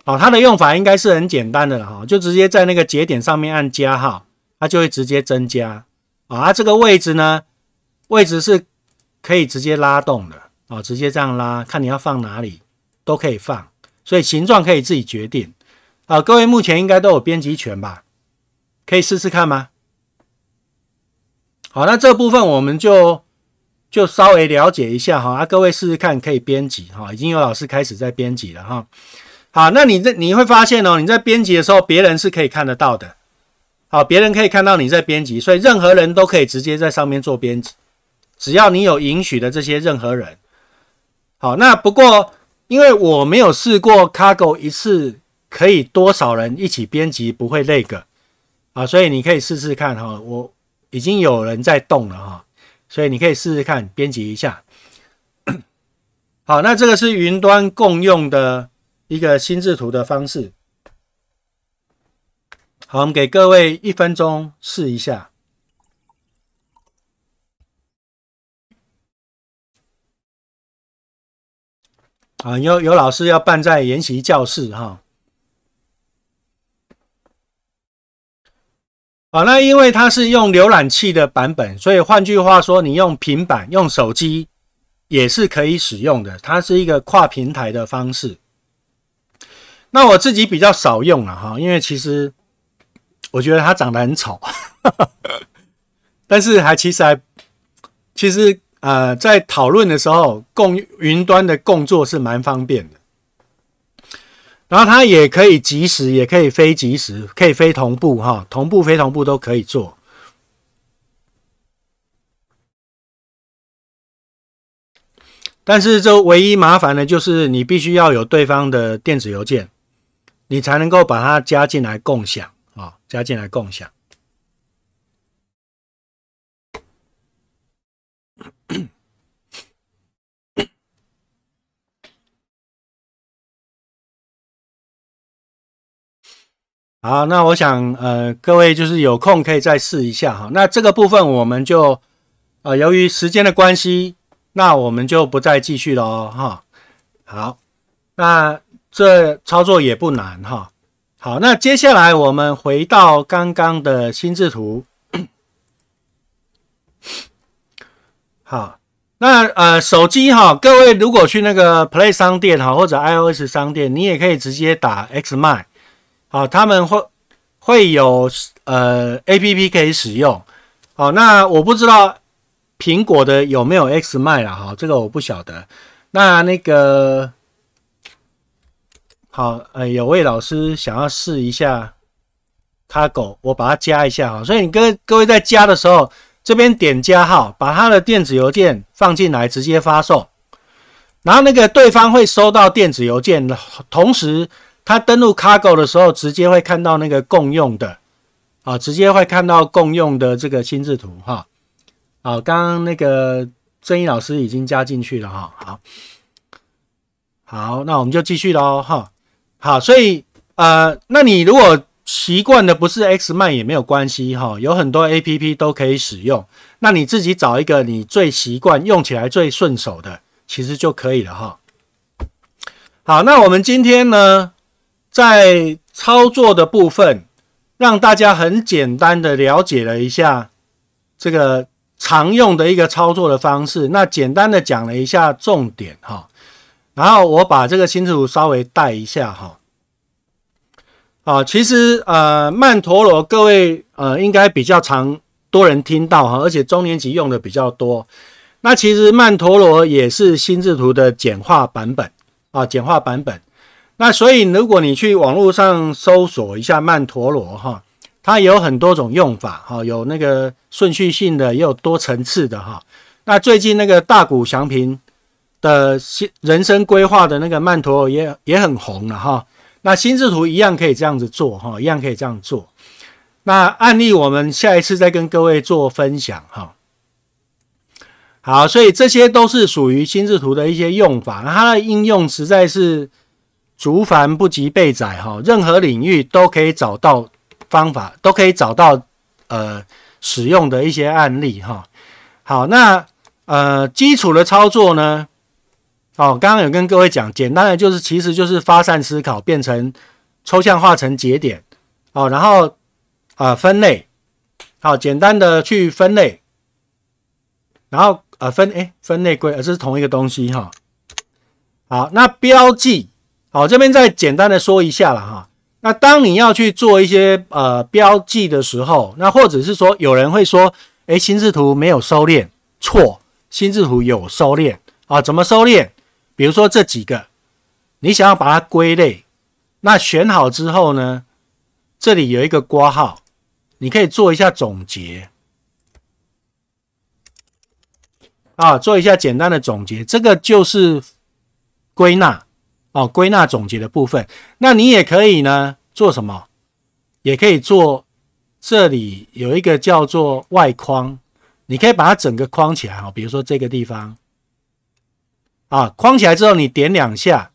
好，它的用法应该是很简单的了哈，就直接在那个节点上面按加号，它就会直接增加。啊，这个位置呢，位置是可以直接拉动的哦，直接这样拉，看你要放哪里都可以放，所以形状可以自己决定。好，各位目前应该都有编辑权吧？可以试试看吗？好，那这部分我们就。就稍微了解一下哈啊，各位试试看可以编辑哈，已经有老师开始在编辑了哈。好，那你这你会发现哦，你在编辑的时候，别人是可以看得到的。好，别人可以看到你在编辑，所以任何人都可以直接在上面做编辑，只要你有允许的这些任何人。好，那不过因为我没有试过 Cargo 一次可以多少人一起编辑不会累个啊，所以你可以试试看哈。我已经有人在动了哈。所以你可以试试看编辑一下。好，那这个是云端共用的一个心智图的方式。好，我们给各位一分钟试一下。啊，有有老师要办在研习教室哈。好，那因为它是用浏览器的版本，所以换句话说，你用平板、用手机也是可以使用的。它是一个跨平台的方式。那我自己比较少用了哈，因为其实我觉得它长得很丑，但是还其实还其实呃，在讨论的时候，共云端的工作是蛮方便的。然后它也可以即时，也可以非即时，可以非同步，哈，同步、非同步都可以做。但是这唯一麻烦的，就是你必须要有对方的电子邮件，你才能够把它加进来共享，啊，加进来共享。好，那我想，呃，各位就是有空可以再试一下哈。那这个部分我们就，呃，由于时间的关系，那我们就不再继续了哦哈。好，那这操作也不难哈。好，那接下来我们回到刚刚的心智图。好，那呃，手机哈，各位如果去那个 Play 商店哈或者 iOS 商店，你也可以直接打 X 卖。啊，他们会会有呃，APP 可以使用。哦，那我不知道苹果的有没有 X 卖了。哈，这个我不晓得。那那个好，呃，有位老师想要试一下 c a g o 我把它加一下哈。所以你各各位在加的时候，这边点加号，把他的电子邮件放进来，直接发送。然后那个对方会收到电子邮件，同时。他登录 Cargo 的时候，直接会看到那个共用的啊，直接会看到共用的这个心智图哈啊，刚刚那个正义老师已经加进去了哈，好好，那我们就继续喽哈好，所以呃，那你如果习惯的不是 X 慢也没有关系哈，有很多 A P P 都可以使用，那你自己找一个你最习惯用起来最顺手的，其实就可以了哈。好，那我们今天呢？在操作的部分，让大家很简单的了解了一下这个常用的一个操作的方式。那简单的讲了一下重点哈，然后我把这个心智图稍微带一下哈。啊，其实呃曼陀罗各位呃应该比较常多人听到哈，而且中年级用的比较多。那其实曼陀罗也是心智图的简化版本啊，简化版本。那所以，如果你去网络上搜索一下曼陀罗哈，它有很多种用法哈，有那个顺序性的，也有多层次的哈。那最近那个大谷祥平的《新人生规划》的那个曼陀罗也也很红了哈。那心智图一样可以这样子做哈，一样可以这样做。那案例我们下一次再跟各位做分享哈。好，所以这些都是属于心智图的一些用法，它的应用实在是。竹凡不及被宰，哈，任何领域都可以找到方法，都可以找到呃使用的一些案例，哈。好，那呃基础的操作呢？哦，刚刚有跟各位讲，简单的就是其实就是发散思考，变成抽象化成节点，哦，然后啊分类，好，简单的去分类，然后呃分哎分类归，这是同一个东西，哈。好，那标记。好，这边再简单的说一下了哈。那当你要去做一些呃标记的时候，那或者是说有人会说，哎，心智图没有收敛，错，心智图有收敛啊。怎么收敛？比如说这几个，你想要把它归类，那选好之后呢，这里有一个括号，你可以做一下总结啊，做一下简单的总结，这个就是归纳。哦，归纳总结的部分，那你也可以呢，做什么？也可以做。这里有一个叫做外框，你可以把它整个框起来哈。比如说这个地方，啊，框起来之后，你点两下，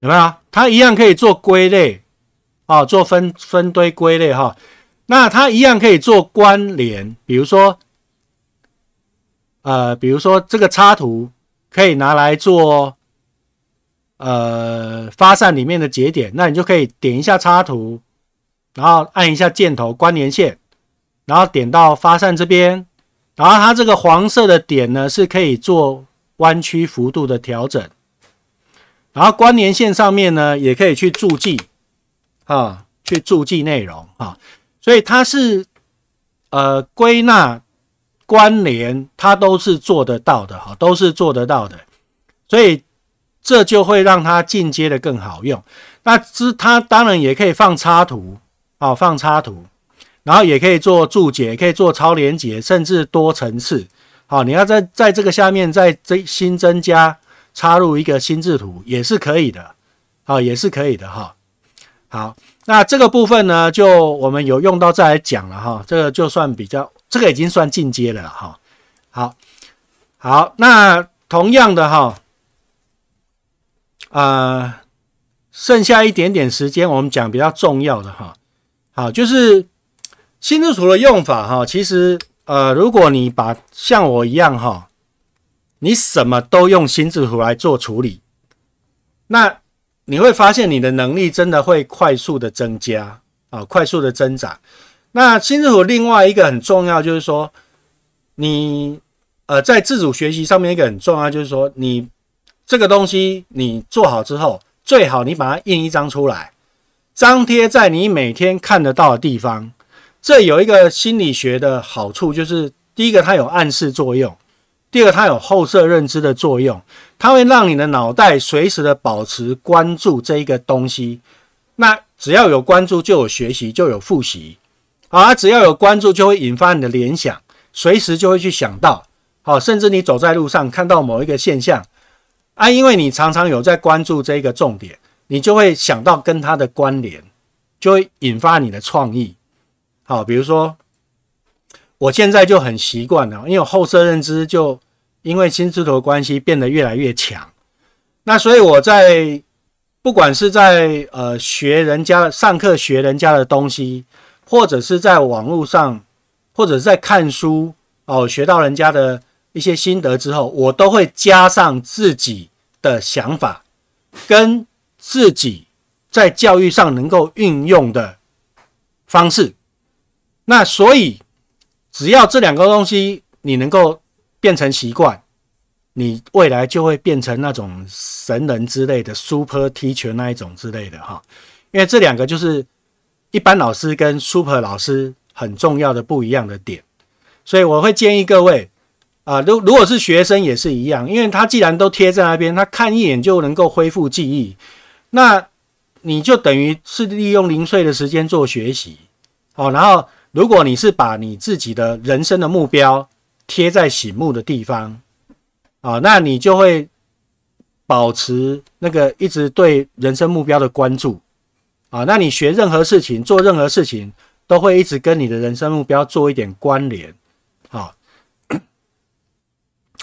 有没有？它一样可以做归类，啊，做分分堆归类哈。那它一样可以做关联，比如说。呃，比如说这个插图可以拿来做呃发散里面的节点，那你就可以点一下插图，然后按一下箭头关联线，然后点到发散这边，然后它这个黄色的点呢是可以做弯曲幅度的调整，然后关联线上面呢也可以去注记啊，去注记内容啊，所以它是呃归纳。关联它都是做得到的，哈，都是做得到的，所以这就会让它进阶的更好用。那之它当然也可以放插图，啊，放插图，然后也可以做注解，也可以做超连接，甚至多层次，好，你要在在这个下面再增新增加插入一个新字图也是可以的，啊，也是可以的哈。好，那这个部分呢，就我们有用到再来讲了哈，这个就算比较。这个已经算进阶了哈，好好那同样的哈，呃，剩下一点点时间，我们讲比较重要的哈，好，就是心智图的用法哈，其实呃，如果你把像我一样哈，你什么都用心智图来做处理，那你会发现你的能力真的会快速的增加啊，快速的增长。那新政府另外一个很重要就是说，你呃在自主学习上面一个很重要就是说，你这个东西你做好之后，最好你把它印一张出来，张贴在你每天看得到的地方。这有一个心理学的好处，就是第一个它有暗示作用，第二它有后设认知的作用，它会让你的脑袋随时的保持关注这一个东西。那只要有关注，就有学习，就有复习。啊，只要有关注，就会引发你的联想，随时就会去想到。好，甚至你走在路上看到某一个现象，啊，因为你常常有在关注这一个重点，你就会想到跟它的关联，就会引发你的创意。好，比如说，我现在就很习惯了，因为后设认知就因为金狮的关系变得越来越强，那所以我在不管是在呃学人家上课学人家的东西。或者是在网络上，或者在看书哦，学到人家的一些心得之后，我都会加上自己的想法，跟自己在教育上能够运用的方式。那所以，只要这两个东西你能够变成习惯，你未来就会变成那种神人之类的 super teacher 那一种之类的哈，因为这两个就是。一般老师跟 super 老师很重要的不一样的点，所以我会建议各位啊，如如果是学生也是一样，因为他既然都贴在那边，他看一眼就能够恢复记忆，那你就等于是利用零碎的时间做学习哦。然后，如果你是把你自己的人生的目标贴在醒目的地方啊，那你就会保持那个一直对人生目标的关注。啊，那你学任何事情，做任何事情，都会一直跟你的人生目标做一点关联，好，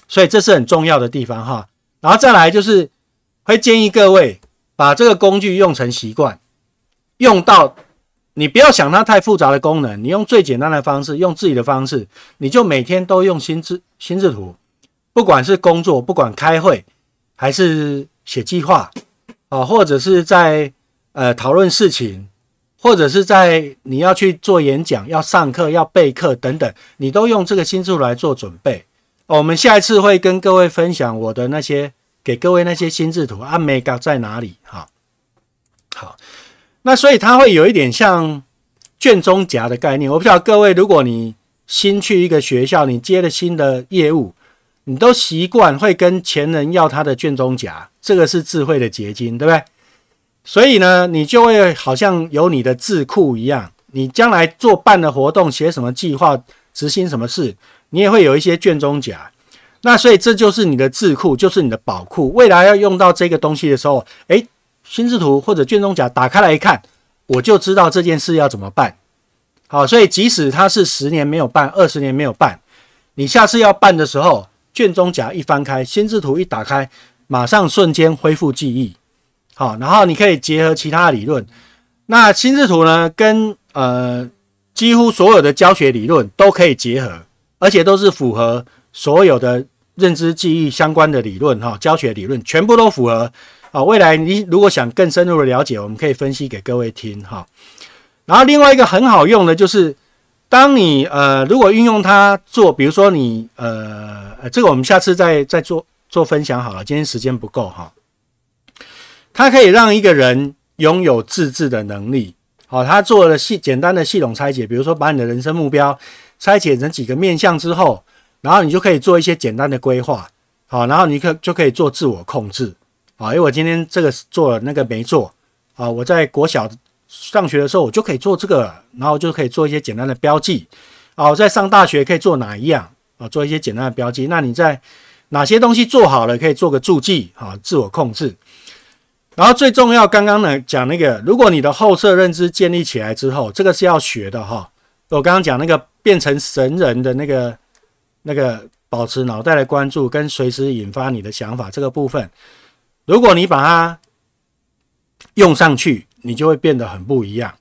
所以这是很重要的地方哈。然后再来就是，会建议各位把这个工具用成习惯，用到你不要想它太复杂的功能，你用最简单的方式，用自己的方式，你就每天都用心智心智图，不管是工作，不管开会，还是写计划，啊，或者是在。呃，讨论事情，或者是在你要去做演讲、要上课、要备课等等，你都用这个心智图来做准备。我们下一次会跟各位分享我的那些给各位那些心智图，e 每个在哪里哈。好，那所以它会有一点像卷宗夹的概念。我不知道各位，如果你新去一个学校，你接了新的业务，你都习惯会跟前人要他的卷宗夹，这个是智慧的结晶，对不对？所以呢，你就会好像有你的智库一样，你将来做办的活动、写什么计划、执行什么事，你也会有一些卷宗夹。那所以这就是你的智库，就是你的宝库。未来要用到这个东西的时候，诶，心智图或者卷宗夹打开来一看，我就知道这件事要怎么办。好，所以即使它是十年没有办，二十年没有办，你下次要办的时候，卷宗夹一翻开，心智图一打开，马上瞬间恢复记忆。好，然后你可以结合其他的理论。那心智图呢，跟呃几乎所有的教学理论都可以结合，而且都是符合所有的认知记忆相关的理论哈，教学理论全部都符合。好，未来你如果想更深入的了解，我们可以分析给各位听哈。然后另外一个很好用的就是，当你呃如果运用它做，比如说你呃呃这个我们下次再再做做分享好了，今天时间不够哈。它可以让一个人拥有自制的能力。好，他做了系简单的系统拆解，比如说把你的人生目标拆解成几个面向之后，然后你就可以做一些简单的规划。好，然后你可就可以做自我控制。好，因为我今天这个做了，那个没做。啊，我在国小上学的时候，我就可以做这个，然后就可以做一些简单的标记。啊，在上大学可以做哪一样？啊，做一些简单的标记。那你在哪些东西做好了，可以做个注记。好，自我控制。然后最重要，刚刚呢讲那个，如果你的后设认知建立起来之后，这个是要学的哈。我刚刚讲那个变成神人的那个那个，保持脑袋的关注跟随时引发你的想法这个部分，如果你把它用上去，你就会变得很不一样。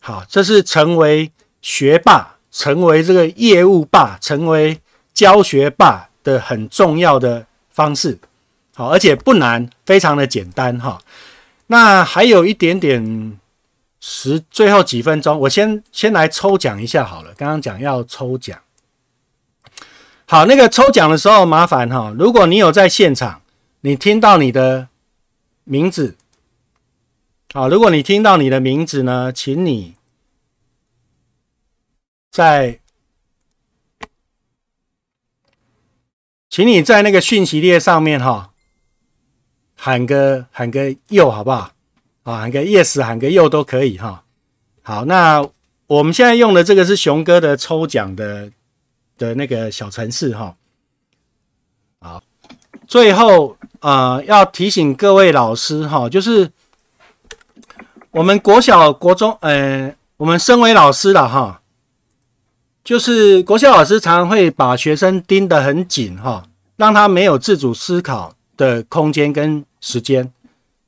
好，这是成为学霸、成为这个业务霸、成为教学霸的很重要的方式。好，而且不难，非常的简单哈。那还有一点点时，最后几分钟，我先先来抽奖一下好了。刚刚讲要抽奖，好，那个抽奖的时候麻烦哈，如果你有在现场，你听到你的名字，好，如果你听到你的名字呢，请你，在，请你在那个讯息列上面哈。喊个喊个又好不好？啊，喊个 yes，喊个又都可以哈。好，那我们现在用的这个是熊哥的抽奖的的那个小程序哈。好，最后呃要提醒各位老师哈，就是我们国小国中，呃，我们身为老师的哈，就是国小老师常常会把学生盯得很紧哈，让他没有自主思考。的空间跟时间，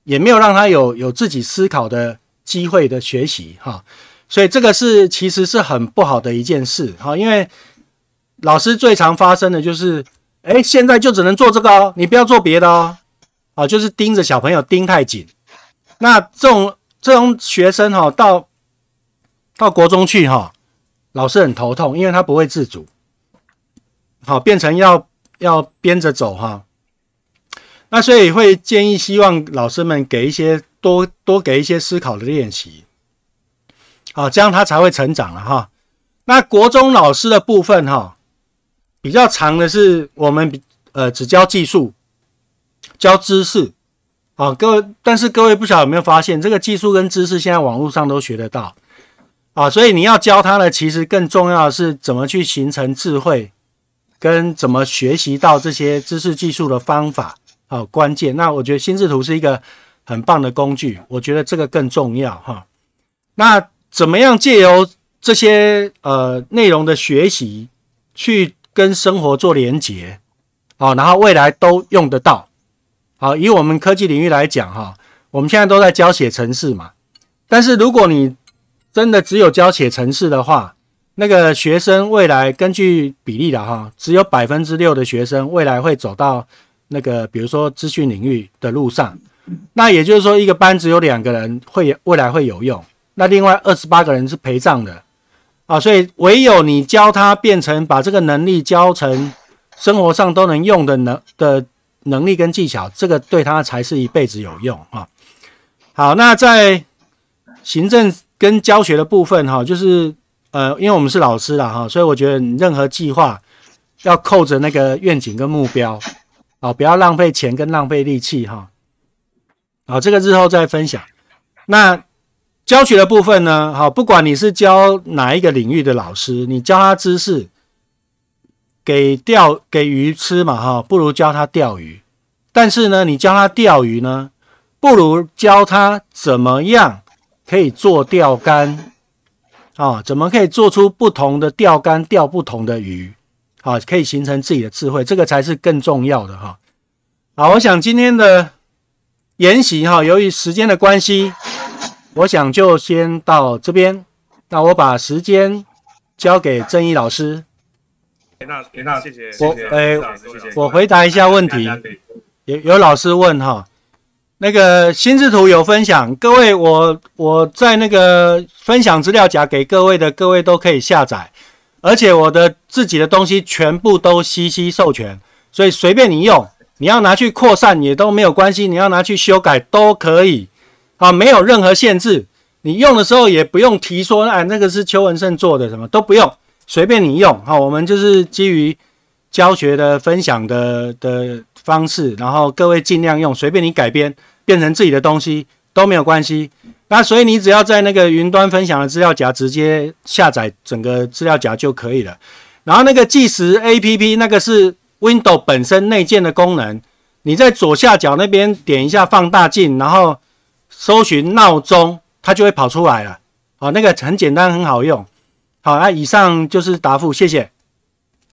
也没有让他有有自己思考的机会的学习哈，所以这个是其实是很不好的一件事哈，因为老师最常发生的就是，哎，现在就只能做这个哦，你不要做别的哦，啊，就是盯着小朋友盯太紧，那这种这种学生哈，到到国中去哈，老师很头痛，因为他不会自主，好变成要要编着走哈。那所以会建议，希望老师们给一些多多给一些思考的练习，啊，这样他才会成长了哈。那国中老师的部分哈，比较长的是我们比呃只教技术，教知识，啊各位，但是各位不晓得有没有发现，这个技术跟知识现在网络上都学得到，啊，所以你要教他的，其实更重要的是怎么去形成智慧，跟怎么学习到这些知识技术的方法。好，关键那我觉得心智图是一个很棒的工具，我觉得这个更重要哈。那怎么样借由这些呃内容的学习，去跟生活做连接，好，然后未来都用得到。好，以我们科技领域来讲哈，我们现在都在教写程式嘛，但是如果你真的只有教写程式的话，那个学生未来根据比例的哈，只有百分之六的学生未来会走到。那个，比如说资讯领域的路上，那也就是说，一个班只有两个人会未来会有用，那另外二十八个人是陪葬的啊，所以唯有你教他变成把这个能力教成生活上都能用的能的能力跟技巧，这个对他才是一辈子有用啊。好，那在行政跟教学的部分哈，就是呃，因为我们是老师了哈，所以我觉得任何计划要扣着那个愿景跟目标。哦，不要浪费钱跟浪费力气哈。啊，这个日后再分享。那教学的部分呢？好，不管你是教哪一个领域的老师，你教他知识，给钓给鱼吃嘛哈，不如教他钓鱼。但是呢，你教他钓鱼呢，不如教他怎么样可以做钓竿啊，怎么可以做出不同的钓竿钓不同的鱼。啊，可以形成自己的智慧，这个才是更重要的哈。好，我想今天的研习哈，由于时间的关系，我想就先到这边。那我把时间交给正义老师。田纳田谢谢。我呃，我回答一下问题，有有老师问哈，那个心智图有分享，各位我我在那个分享资料夹给各位的，各位都可以下载。而且我的自己的东西全部都 CC 授权，所以随便你用，你要拿去扩散也都没有关系，你要拿去修改都可以，啊，没有任何限制。你用的时候也不用提说，哎，那个是邱文胜做的，什么都不用，随便你用。好，我们就是基于教学的、分享的的方式，然后各位尽量用，随便你改编，变成自己的东西都没有关系。那所以你只要在那个云端分享的资料夹直接下载整个资料夹就可以了。然后那个计时 APP 那个是 Windows 本身内建的功能，你在左下角那边点一下放大镜，然后搜寻闹钟，它就会跑出来了。好，那个很简单很好用。好，那以上就是答复，谢谢。